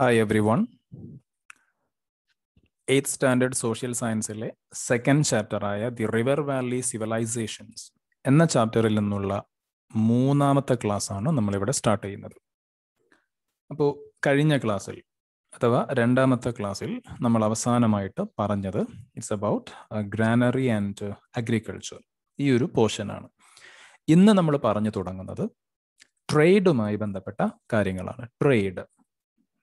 Hi everyone eighth standard social സയൻസിലെ second ചാപ്റ്ററായ the river valley civilisations എന്ന ചാപ്റ്ററിൽ നിന്നുള്ള മൂന്നാമത്തെ ക്ലാസ്സാണ് നമ്മളിവിടെ സ്റ്റാർട്ട് ചെയ്യുന്നത് അപ്പോൾ കഴിഞ്ഞ ക്ലാസ്സിൽ അഥവാ രണ്ടാമത്തെ ക്ലാസ്സിൽ നമ്മൾ അവസാനമായിട്ട് പറഞ്ഞത് it's about granary and agriculture ഈ ഒരു പോർഷനാണ് ഇന്ന് നമ്മൾ പറഞ്ഞു തുടങ്ങുന്നത് ട്രേഡുമായി ബന്ധപ്പെട്ട കാര്യങ്ങളാണ് trade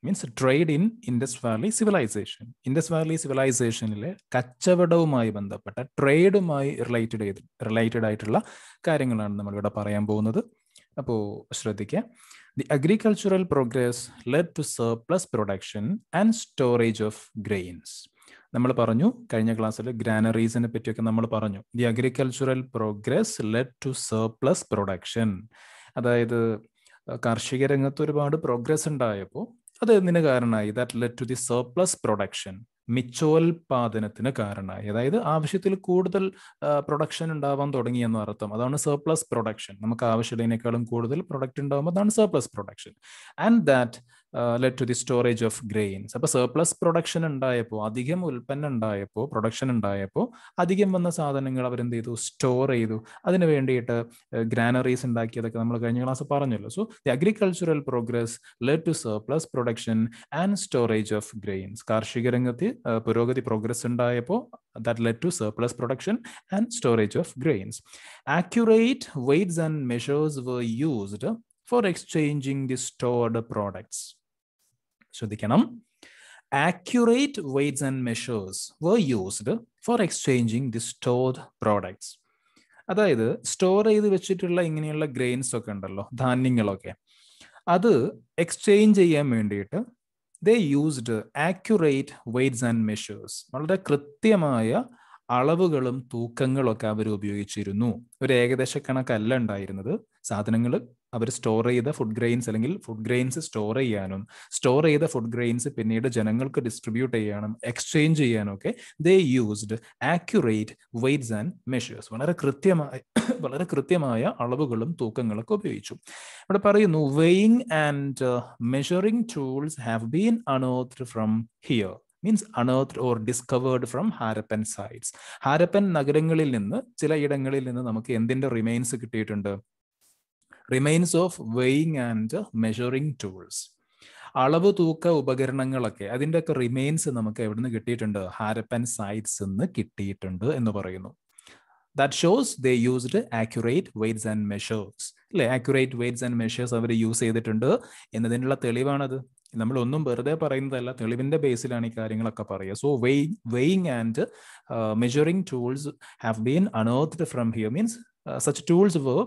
means trade in Indus valley civilisation Indus valley സിവിലൈസേഷനിലെ കച്ചവടവുമായി ബന്ധപ്പെട്ട ട്രേഡുമായി റിലേറ്റഡ് ചെയ്ത് റിലേറ്റഡ് ആയിട്ടുള്ള കാര്യങ്ങളാണ് നമ്മളിവിടെ പറയാൻ പോകുന്നത് അപ്പോൾ ശ്രദ്ധിക്കുക the agricultural progress led to surplus production and storage of grains നമ്മൾ പറഞ്ഞു കഴിഞ്ഞ ക്ലാസ്സിൽ ഗ്രാനറീസിനെ പറ്റിയൊക്കെ നമ്മൾ പറഞ്ഞു the agricultural progress led to surplus production അതായത് കാർഷിക രംഗത്ത് ഒരുപാട് പ്രോഗ്രസ് ഉണ്ടായപ്പോൾ അത് എന്തിനു കാരണമായി that let to the surplus production മിച്ചോൽപാദനത്തിന് കാരണമായി അതായത് ആവശ്യത്തിൽ കൂടുതൽ പ്രൊഡക്ഷൻ ഉണ്ടാവാൻ തുടങ്ങി എന്ന അർത്ഥം അതാണ് സർപ്ലസ് പ്രൊഡക്ഷൻ നമുക്ക് ആവശ്യത്തിനേക്കാളും കൂടുതൽ പ്രൊഡക്റ്റ് ഉണ്ടാകുമ്പോൾ അതാണ് surplus production and that let to the storage of grains അപ്പോൾ സർപ്ലസ് പ്രൊഡക്ഷൻ ഉണ്ടായപ്പോൾ അധികം ഉൽപ്പന്നം ഉണ്ടായപ്പോൾ പ്രൊഡക്ഷൻ ഉണ്ടായപ്പോൾ അധികം വന്ന സാധനങ്ങൾ അവരെന്ത് ചെയ്തു സ്റ്റോർ ചെയ്തു അതിന് വേണ്ടിയിട്ട് ഗ്രാനറീസ് ഉണ്ടാക്കിയതൊക്കെ നമ്മൾ കഴിഞ്ഞ ക്ലാസ് പറഞ്ഞല്ലോ so the agricultural progress let to surplus production and storage of grains കാർഷിക രംഗത്ത് പുരോഗതി പ്രോഗ്രസ് ഉണ്ടായപ്പോൾ that led to surplus production and storage of grains. Accurate weights and measures were used for exchanging the stored products. ശ്രദ്ധിക്കണം accurate weights and measures were used for exchanging the stored products. അതായത് store ചെയ്ത് വെച്ചിട്ടുള്ള ഇങ്ങനെയുള്ള grains ഒക്കെ ഉണ്ടല്ലോ ധാന്യങ്ങളൊക്കെ അത് exchange ചെയ്യാൻ വേണ്ടിയിട്ട് they used accurate weights and measures വളരെ കൃത്യമായ അളവുകളും തൂക്കങ്ങളൊക്കെ അവർ ഉപയോഗിച്ചിരുന്നു ഒരു ഏകദേശ കണക്കല്ല ഉണ്ടായിരുന്നത് സാധനങ്ങൾ അവർ സ്റ്റോർ ചെയ്ത ഫുഡ് ഗ്രെയിൻസ് അല്ലെങ്കിൽ ഫുഡ് ഗ്രെയിൻസ് സ്റ്റോർ ചെയ്യാനും സ്റ്റോർ ചെയ്ത ഫുഡ് ഗ്രെയിൻസ് പിന്നീട് ജനങ്ങൾക്ക് ഡിസ്ട്രിബ്യൂട്ട് ചെയ്യാനും എക്സ്ചേഞ്ച് ചെയ്യാനും ഒക്കെ they used accurate weights and measures വളരെ കൃത്യമായ വളരെ കൃത്യമായ അളവുകളും തൂക്കങ്ങളൊക്കെ ഉപയോഗിച്ചു ഇവിടെ പറയുന്നു weighing and measuring tools have been unearthed from here means unearthed or discovered from Harappan sites Harappan നഗരങ്ങളിൽ നിന്ന് ചില ഇടങ്ങളിൽ നിന്ന് നമുക്ക് എന്തിന്റെ റിമൈൻസ് കിട്ടിയിട്ടുണ്ട് remains of weighing and measuring tools അളവ് തൂക്ക ഉപകരണങ്ങളൊക്കെ അതിൻ്റെ ഒക്കെ റിമെയിൻസ് നമുക്ക് എവിടെ നിന്ന് കിട്ടിയിട്ടുണ്ട് ഹാരപ്പൻ സൈറ്റ്സ് നിന്ന് കിട്ടിയിട്ടുണ്ട് എന്ന് പറയുന്നു that shows they used accurate weights and measures അല്ലെ ആക്യുറേറ്റ് വെയ്റ്റ്സ് ആൻഡ് മെഷേഴ്സ് അവർ യൂസ് ചെയ്തിട്ടുണ്ട് എന്നതിനുള്ള തെളിവാണത് നമ്മളൊന്നും വെറുതെ പറയുന്നതല്ല തെളിവിൻ്റെ ബേസിലാണ് ഈ കാര്യങ്ങളൊക്കെ പറയുക so weigh weighing and measuring tools have been unearthed from here means such tools were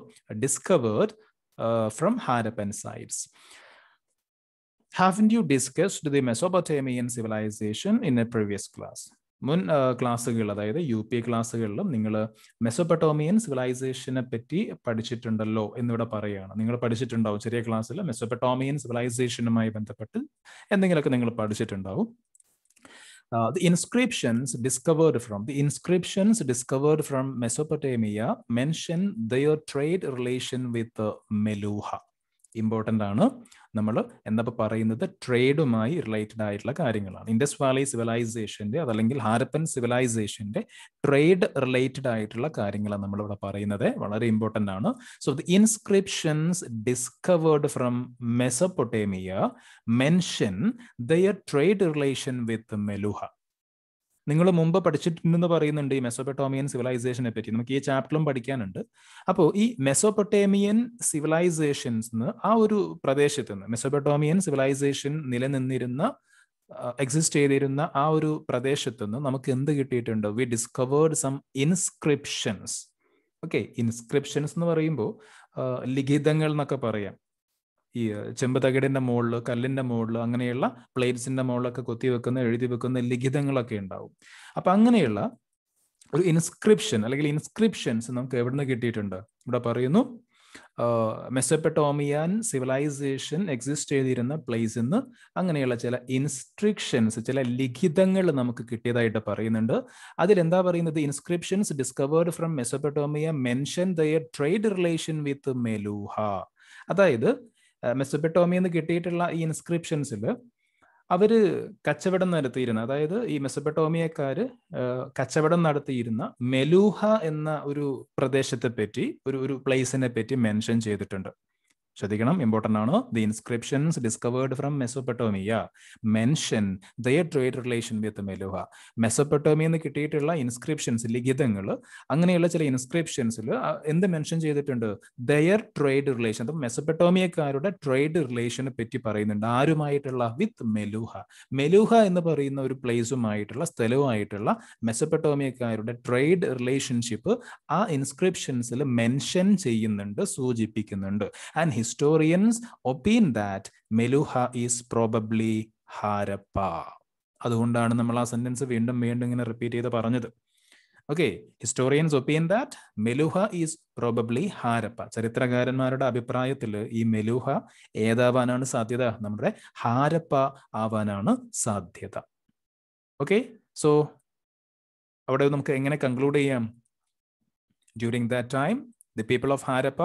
discovered uh, from Harappan sites. Haven't you discussed the Mesopotamian civilization in a previous class? മുൻ ക്ലാസ്സുകൾ uh, അതായത് U P ക്ലാസ്സുകളിലും നിങ്ങൾ മെസോപ്പട്ടോമിയൻ സിവിലൈസേഷനെ പറ്റി പഠിച്ചിട്ടുണ്ടല്ലോ എന്നിവിടെ പറയുകയാണ് നിങ്ങൾ പഠിച്ചിട്ടുണ്ടാവും ചെറിയ ക്ലാസ്സിൽ മെസോപ്പട്ടോമിയൻ സിവിലൈസേഷനുമായി ബന്ധപ്പെട്ട് എന്തെങ്കിലുമൊക്കെ നിങ്ങൾ പഠിച്ചിട്ടുണ്ടാവും Uh, the inscriptions discovered from the inscriptions discovered from Mesopotamia mention their trade relation with uh, Meluha. Important ആണ് നമ്മൾ എന്താ പറയുന്നത് ട്രേഡുമായി റിലേറ്റഡ് ആയിട്ടുള്ള കാര്യങ്ങളാണ് ഇൻഡസ് വാലി സിവിലൈസേഷൻ്റെ അതല്ലെങ്കിൽ ഹാരപ്പൻ സിവിലൈസേഷൻ്റെ ട്രേഡ് റിലേറ്റഡ് ആയിട്ടുള്ള കാര്യങ്ങളാണ് നമ്മളിവിടെ പറയുന്നത് വളരെ ഇമ്പോർട്ടൻ്റ് ആണ് so the inscriptions discovered from Mesopotamia mention their trade relation with Meluha നിങ്ങൾ മുമ്പ് പഠിച്ചിട്ടുണ്ടെന്ന് പറയുന്നുണ്ട് ഈ മെസോപൊട്ടോമിയൻ സിവിലൈസേഷനെ പറ്റി നമുക്ക് ഈ ചാപ്റ്ററും പഠിക്കാനുണ്ട് അപ്പോൾ ഈ മെസോപൊട്ടേമിയൻ സിവിലൈസേഷൻസ് ആ ഒരു പ്രദേശത്ത് നിന്ന് മെസോപൊട്ടോമിയൻ സിവിലൈസേഷൻ നിലനിന്നിരുന്ന എക്സിസ്റ്റ് ചെയ്തിരുന്ന ആ ഒരു പ്രദേശത്ത് നിന്ന് നമുക്ക് എന്ത് കിട്ടിയിട്ടുണ്ട് we discovered some inscriptions okay inscriptions എന്ന് പറയുമ്പോൾ ലിഖിതങ്ങൾ എന്നൊക്കെ പറയാം ഈ ചെമ്പ് തകിടിന്റെ മുകളിൽ കല്ലിന്റെ മുകളിൽ അങ്ങനെയുള്ള പ്ലേറ്റ്സിന്റെ മുകളിലൊക്കെ കൊത്തി വെക്കുന്ന എഴുതി വെക്കുന്ന ലിഖിതങ്ങളൊക്കെ ഉണ്ടാവും അപ്പൊ അങ്ങനെയുള്ള ഒരു ഇൻസ്ക്രിപ്ഷൻ അല്ലെങ്കിൽ ഇൻസ്ക്രിപ്ഷൻസ് നമുക്ക് എവിടുന്ന് കിട്ടിയിട്ടുണ്ട് ഇവിടെ പറയുന്നു മെസ്സപ്പെട്ടോമിയൻ സിവിലൈസേഷൻ എക്സിസ്റ്റ് ചെയ്തിരുന്ന പ്ലേസ് എന്ന് അങ്ങനെയുള്ള ചില ഇൻസ്ട്രിക്ഷൻസ് ചില ലിഖിതങ്ങൾ നമുക്ക് കിട്ടിയതായിട്ട് പറയുന്നുണ്ട് അതിലെന്താ പറയുന്നത് inscriptions discovered from Mesopotamia mention their trade relation with Meluha അതായത് മെസ്സപ്പെട്ടോമിയിൽ നിന്ന് കിട്ടിയിട്ടുള്ള ഈ ഇൻസ്ക്രിപ്ഷൻസിൽ അവർ കച്ചവടം നടത്തിയിരുന്ന അതായത് ഈ മെസ്സപ്പെട്ടോമിയക്കാർ കച്ചവടം നടത്തിയിരുന്ന മെലൂഹ എന്ന ഒരു പ്രദേശത്തെ പറ്റി ഒരു ഒരു പ്ലേസിനെ പറ്റി മെൻഷൻ ചെയ്തിട്ടുണ്ട് ശ്രദ്ധിക്കണം ഇമ്പോർട്ടൻ്റ് ആണ് the inscriptions discovered from Mesopotamia mention their trade relation with Meluha Mesopotamia എന്ന് കിട്ടിയിട്ടുള്ള ഇൻസ്ക്രിപ്ഷൻസ് ലിഖിതങ്ങൾ അങ്ങനെയുള്ള ചില ഇൻസ്ക്രിപ്ഷൻസിൽ എന്ത് മെൻഷൻ ചെയ്തിട്ടുണ്ട് ദയർ ട്രേഡ് റിലേഷൻ അപ്പം മെസ്സോപ്പട്ടോമിയക്കാരുടെ ട്രേഡ് റിലേഷനെ പറ്റി പറയുന്നുണ്ട് ആരുമായിട്ടുള്ള വിത്ത് മെലുഹ മെലുഹ എന്ന് പറയുന്ന ഒരു പ്ലേസുമായിട്ടുള്ള സ്ഥലവുമായിട്ടുള്ള മെസപ്പെട്ടോമിയക്കാരുടെ ട്രേഡ് റിലേഷൻഷിപ്പ് ആ ഇൻസ്ക്രിപ്ഷൻസിൽ മെൻഷൻ ചെയ്യുന്നുണ്ട് സൂചിപ്പിക്കുന്നുണ്ട് and historians opine that Meluha is probably Harappa അതുകൊണ്ടാണ് നമ്മൾ ആ സെന്റൻസ് വീണ്ടും വീണ്ടും ഇങ്ങനെ റിപ്പീറ്റ് ചെയ്ത് പറഞ്ഞത് okay historians opine that Meluha is probably Harappa ചരിത്രകാരന്മാരുടെ അഭിപ്രായത്തിൽ ഈ മെലുഹ ഏതാവാനാണ് സാധ്യത നമ്മുടെ ഹാരപ്പ ആവാനാണ് സാധ്യത ഓക്കെ സോ അവിടെ നമുക്ക് എങ്ങനെ കൺക്ലൂഡ് ചെയ്യാം during that time the people of Harappa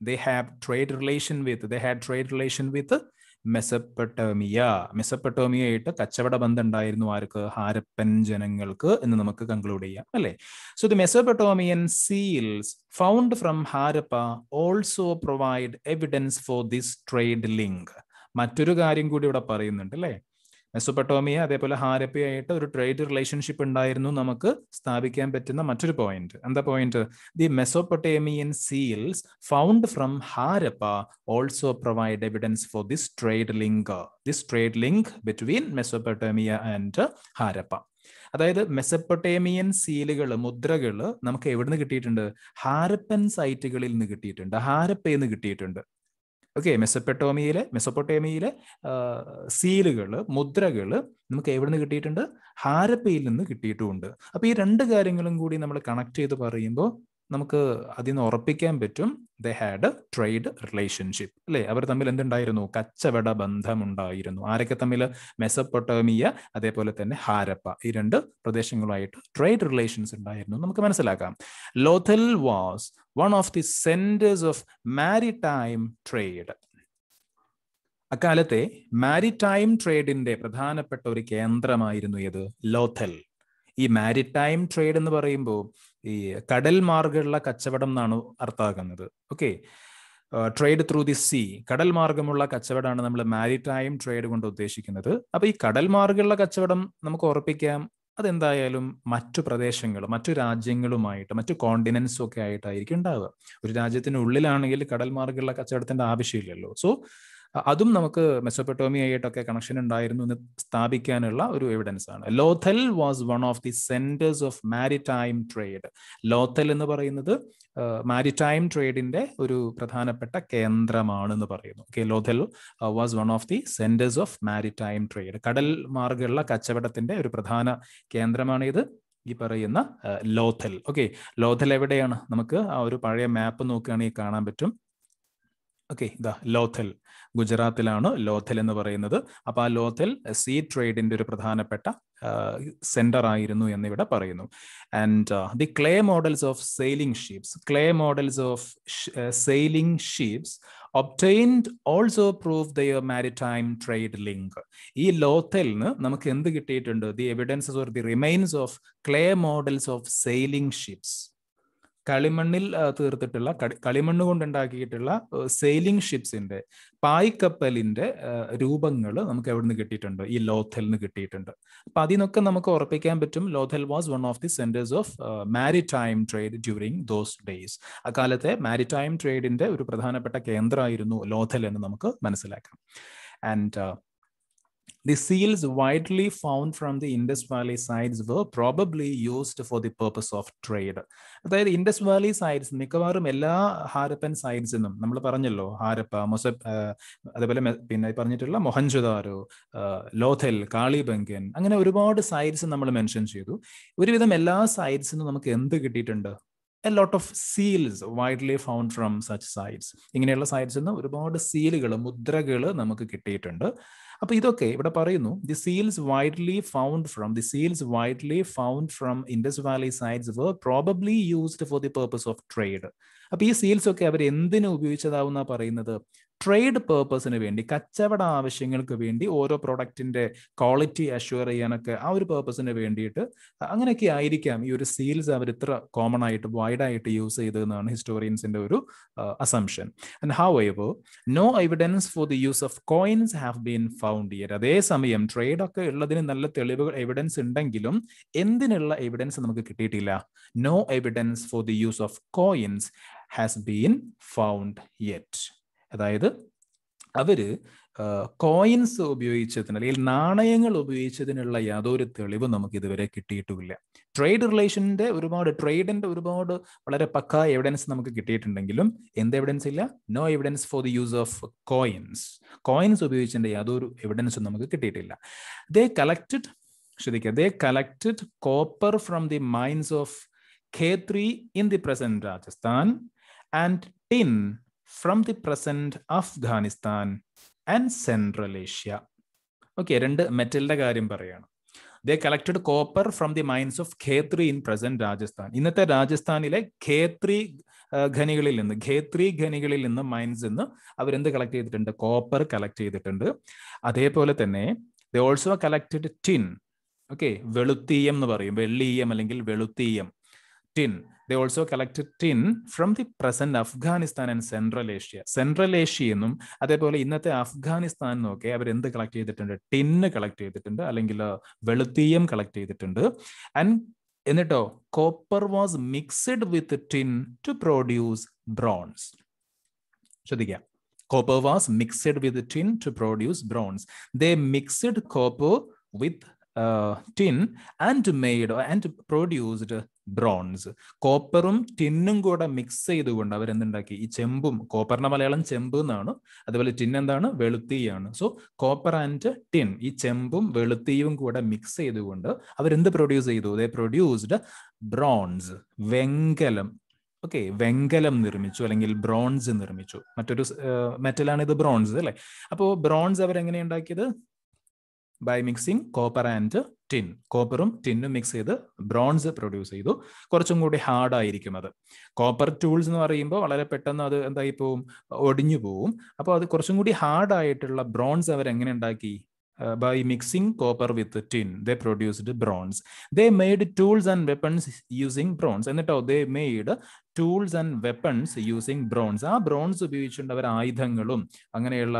they have trade relation with they had trade relation with Mesopotamia മെസപ്പട്ടോമിയയായിട്ട് കച്ചവട ബന്ധം ഉണ്ടായിരുന്നു ആർക്ക് ഹാരപ്പൻ ജനങ്ങൾക്ക് എന്ന് നമുക്ക് കൺക്ലൂഡ് ചെയ്യാം അല്ലെ so the Mesopotamian seals found from Harappa also provide evidence for this trade link മറ്റൊരു കാര്യം കൂടി ഇവിടെ പറയുന്നുണ്ട് അല്ലേ മെസ്സോപ്പട്ടോമിയ അതേപോലെ ഹാരപ്പിയായിട്ട് ഒരു ട്രേഡ് റിലേഷൻഷിപ്പ് ഉണ്ടായിരുന്നു നമുക്ക് സ്ഥാപിക്കാൻ പറ്റുന്ന മറ്റൊരു പോയിന്റ് എന്താ point the Mesopotamian seals found from Harappa also provide evidence for this trade link this trade link between Mesopotamia and Harappa അതായത് മെസ്സപ്പൊട്ടേമിയൻ സീലുകൾ മുദ്രകൾ നമുക്ക് എവിടെ നിന്ന് കിട്ടിയിട്ടുണ്ട് ഹാരപ്പൻ സൈറ്റുകളിൽ നിന്ന് കിട്ടിയിട്ടുണ്ട് ഹാരപ്പയിൽ നിന്ന് കിട്ടിയിട്ടുണ്ട് ഓക്കെ മെസ്സപ്പെട്ടോമിയിലെ മെസ്സപ്പൊട്ടേമിയിലെ സീലുകൾ മുദ്രകൾ നമുക്ക് എവിടെ നിന്ന് കിട്ടിയിട്ടുണ്ട് ഹാരപ്പയിൽ നിന്ന് കിട്ടിയിട്ടുമുണ്ട് അപ്പോൾ ഈ രണ്ട് കാര്യങ്ങളും കൂടി നമ്മൾ കണക്ട് ചെയ്ത് പറയുമ്പോൾ നമുക്ക് അതിൽ നിന്ന് ഉറപ്പിക്കാൻ പറ്റും ദ ഹാഡ് ട്രേഡ് റിലേഷൻഷിപ്പ് അല്ലേ അവർ തമ്മിൽ എന്തുണ്ടായിരുന്നു കച്ചവട ബന്ധമുണ്ടായിരുന്നു ആരൊക്കെ തമ്മിൽ മെസപ്പൊട്ടോമിയ അതേപോലെ തന്നെ ഹാരപ്പ ഈ രണ്ട് പ്രദേശങ്ങളുമായിട്ട് ട്രേഡ് റിലേഷൻസ് ഉണ്ടായിരുന്നു നമുക്ക് മനസ്സിലാക്കാം Lothal was one of the centres of maritime trade അക്കാലത്തെ മാരിടൈം ട്രേഡിന്റെ പ്രധാനപ്പെട്ട ഒരു കേന്ദ്രമായിരുന്നു ഇത് ലോഥൽ ഈ മാരിടൈം ട്രേഡ് എന്ന് പറയുമ്പോൾ ഈ കടൽ മാർഗമുള്ള കച്ചവടം എന്നാണ് അർത്ഥമാക്കുന്നത് okay trade through the sea കടൽ മാർഗമുള്ള കച്ചവടമാണ് നമ്മൾ മാരിടൈം ട്രേഡ് കൊണ്ട് ഉദ്ദേശിക്കുന്നത് അപ്പോൾ ഈ കടൽ മാർഗമുള്ള കച്ചവടം നമുക്ക് ഉറപ്പിക്കാം അതെന്തായാലും മറ്റു പ്രദേശങ്ങളും മറ്റു രാജ്യങ്ങളുമായിട്ട് മറ്റു കോണ്ടിനൻസും ഒക്കെ ആയിട്ടായിരിക്കും ഉണ്ടാവുക ഒരു രാജ്യത്തിനുള്ളിലാണെങ്കിൽ കടൽ മാർഗമുള്ള കച്ചവടത്തിന്റെ ആവശ്യമില്ലല്ലോ സോ അതും നമുക്ക് ആയിട്ടൊക്കെ കണക്ഷൻ ഉണ്ടായിരുന്നു എന്ന് സ്ഥാപിക്കാനുള്ള ഒരു എവിഡൻസ് ആണ് Lothal was one of the centres of maritime trade Lothal എന്ന് പറയുന്നത് മാരിടൈം ട്രേഡിന്റെ ഒരു പ്രധാനപ്പെട്ട കേന്ദ്രമാണെന്ന് പറയുന്നു okay Lothal was one of the centres of maritime trade കടൽ മാർഗമുള്ള കച്ചവടത്തിന്റെ ഒരു പ്രധാന കേന്ദ്രമാണിത് ഈ പറയുന്ന ലോഥൽ ഓക്കെ ലോഥൽ എവിടെയാണ് നമുക്ക് ആ ഒരു പഴയ മാപ്പ് നോക്കുകയാണെങ്കിൽ കാണാൻ പറ്റും ഓക്കെ ഇതാ ലോഥൽ ഗുജറാത്തിലാണ് ലോഥൽ എന്ന് പറയുന്നത് അപ്പോൾ ആ ലോഥൽ സീ ട്രേഡിന്റെ ഒരു പ്രധാനപ്പെട്ട സെന്റർ ആയിരുന്നു എന്നിവിടെ പറയുന്നു and the clay models of sailing ships clay models of sailing ships obtained also prove the maritime trade link ഈ ലോത്തലിന് നമുക്ക് എന്ത് കിട്ടിയിട്ടുണ്ട് the evidences or the remains of clay models of sailing ships കളിമണ്ണിൽ തീർത്തിട്ടുള്ള കളിമണ്ണ് ഉണ്ടാക്കിയിട്ടുള്ള സെയിലിംഗ് ഷിപ്സിന്റെ പായ്ക്കപ്പലിന്റെ രൂപങ്ങൾ നമുക്ക് എവിടെ നിന്ന് കിട്ടിയിട്ടുണ്ട് ഈ ലോഥൽ നിന്ന് കിട്ടിയിട്ടുണ്ട് അപ്പൊ അതിനൊക്കെ നമുക്ക് ഉറപ്പിക്കാൻ പറ്റും Lothal was one of the centres of maritime trade during those days അക്കാലത്തെ മാരിടൈം ട്രേഡിന്റെ ഒരു പ്രധാനപ്പെട്ട കേന്ദ്രമായിരുന്നു ലോഥൽ എന്ന് നമുക്ക് മനസ്സിലാക്കാം and The seals widely found from the Indus Valley sites were probably used for the purpose of trade. അതായത് ഇൻഡസ് വാലി സൈറ്റ്സ് മിക്കവാറും എല്ലാ ഹാരപ്പൻ സൈറ്റ്സ് നിന്നും നമ്മൾ പറഞ്ഞല്ലോ ഹാരപ്പ മൊസ അതേപോലെ പിന്നെ പറഞ്ഞിട്ടുള്ള മൊഹൻജുദാരോ ലോഥൽ കാളിബംഗൻ അങ്ങനെ ഒരുപാട് സൈറ്റ്സ് നമ്മൾ മെൻഷൻ ചെയ്തു ഒരുവിധം എല്ലാ സൈറ്റ്സിനും നമുക്ക് എന്ത് കിട്ടിയിട്ടുണ്ട് a lot of seals widely found from such sites ഇങ്ങനെയുള്ള സൈറ്റ്സിൽ നിന്ന് ഒരുപാട് സീലുകൾ മുദ്രകൾ നമുക്ക് കിട്ടിയിട്ടുണ്ട് അപ്പോൾ ഇതൊക്കെ ഇവിടെ പറയുന്നു the seals widely found from the seals widely found from Indus valley sites were probably used for the purpose of trade അപ്പോൾ ഈ സീൽസ് ഒക്കെ അവർ എന്തിനു ഉപയോഗിച്ചതാവുന്ന പറയുന്നത് ട്രേഡ് പേർപ്പസിന് വേണ്ടി കച്ചവട ആവശ്യങ്ങൾക്ക് വേണ്ടി ഓരോ പ്രൊഡക്റ്റിന്റെ ക്വാളിറ്റി അഷ്യൂർ ചെയ്യാനൊക്കെ ആ ഒരു പേർപ്പസിന് വേണ്ടിയിട്ട് അങ്ങനെയൊക്കെ ആയിരിക്കാം ഈ ഒരു സീൽസ് അവർ ഇത്ര കോമൺ ആയിട്ട് വൈഡ് ആയിട്ട് യൂസ് ചെയ്തതെന്നാണ് ഹിസ്റ്റോറിയൻസിന്റെ ഒരു അസംഷൻ ആൻഡ് ഹൗ എവോ no evidence for the use of coins have been found year അതേസമയം ട്രേഡ് ഒക്കെ ഉള്ളതിന് നല്ല തെളിവുകൾ എവിഡൻസ് ഉണ്ടെങ്കിലും എന്തിനുള്ള എവിഡൻസ് നമുക്ക് കിട്ടിയിട്ടില്ല no evidence for the use of coins has been found yet അതായത് അവര് കോയിൻസ് ഉപയോഗിച്ചതിന് അല്ലെങ്കിൽ നാണയങ്ങൾ ഉപയോഗിച്ചതിനുള്ള യാതൊരു തെളിവും നമുക്ക് ഇതുവരെ കിട്ടിയിട്ടുമില്ല ട്രേഡ് റിലേഷൻ്റെ ഒരുപാട് ട്രേഡിൻ്റെ ഒരുപാട് വളരെ പക്ക എവിഡൻസ് നമുക്ക് കിട്ടിയിട്ടുണ്ടെങ്കിലും എന്ത് എവിഡൻസ് ഇല്ല no evidence for the use of coins coins ഉപയോഗിച്ചതിൻ്റെ യാതൊരു എവിഡൻസും നമുക്ക് കിട്ടിയിട്ടില്ല ദേ കളക്റ്റഡ് ശ്രദ്ധിക്കുക they collected copper from the mines of Khetri in the present Rajasthan and tin from the present Afghanistan and central Asia okay രണ്ട് മെറ്റലിന്റെ കാര്യം പറയുകയാണ് the collected copper from the mines of Khetri in present Rajasthan ഇന്നത്തെ രാജസ്ഥാനിലെ ഖേത്രി ഖനികളിൽ നിന്ന് ഖേത്രി ഖനികളിൽ നിന്ന് മൈൻസ് നിന്ന് അവരെന്ത് കളക്ട് ചെയ്തിട്ടുണ്ട് കോപ്പർ കളക്ട് ചെയ്തിട്ടുണ്ട് അതേപോലെ തന്നെ the also collected tin okay വെളുത്തീയം എന്ന് പറയും വെള്ളീയം അല്ലെങ്കിൽ വെളുത്തീയം tin they also collected tin from the present Afghanistan and central Asia central Asia എന്നും അതേപോലെ ഇന്നത്തെ അഫ്ഗാനിസ്ഥാൻ എന്നൊക്കെ അവർ എന്ത് കളക്ട് ചെയ്തിട്ടുണ്ട് ടിന്ന് കളക്ട് ചെയ്തിട്ടുണ്ട് അല്ലെങ്കിൽ വെളുത്തീയം കളക്ട് ചെയ്തിട്ടുണ്ട് ആൻഡ് എന്നിട്ടോ copper was mixed with tin to produce bronze ശ്രദ്ധിക്കാം copper was mixed with tin to produce bronze they mixed copper with tin and made and produced bronze കോപ്പറും ടിന്നും കൂടെ മിക്സ് ചെയ്തുകൊണ്ട് അവർ എന്തുണ്ടാക്കി ഈ ചെമ്പും കോപ്പറിന്റെ മലയാളം ചെമ്പ് എന്നാണ് അതുപോലെ ടിൻ എന്താണ് വെളുത്തിയാണ് സോ കോപ്പർ ആൻഡ് ടിൻ ഈ ചെമ്പും വെളുത്തിയും കൂടെ മിക്സ് ചെയ്തുകൊണ്ട് അവരെന്ത് പ്രൊഡ്യൂസ് ചെയ്തു ദേ പ്രൊഡ്യൂസ്ഡ് ബ്രോൺസ് വെങ്കലം ഓക്കെ വെങ്കലം നിർമ്മിച്ചു അല്ലെങ്കിൽ ബ്രോൺസ് നിർമ്മിച്ചു മറ്റൊരു മെറ്റലാണ് ഇത് ബ്രോൺസ് അല്ലെ അപ്പോ ബ്രോൺസ് അവരെങ്ങനെ ഉണ്ടാക്കിയത് by mixing copper and tin കോപ്പറും ടിന്നും മിക്സ് ചെയ്ത് ബ്രോൺസ് പ്രൊഡ്യൂസ് ചെയ്തു കുറച്ചും കൂടി ഹാർഡ് ആയിരിക്കും അത് കോപ്പർ ടൂൾസ് എന്ന് പറയുമ്പോൾ വളരെ പെട്ടെന്ന് അത് എന്തായി പോവും ഒടിഞ്ഞു പോവും അപ്പോൾ അത് കുറച്ചും കൂടി ഹാർഡ് ആയിട്ടുള്ള ബ്രോൺസ് അവർ എങ്ങനെ ഉണ്ടാക്കി by mixing copper with tin they produced bronze they made tools and weapons using bronze എന്നിട്ടോ they made tools and weapons using bronze ആ ബ്രോൺസ് ഉപയോഗിച്ചുകൊണ്ട് അവർ ആയുധങ്ങളും അങ്ങനെയുള്ള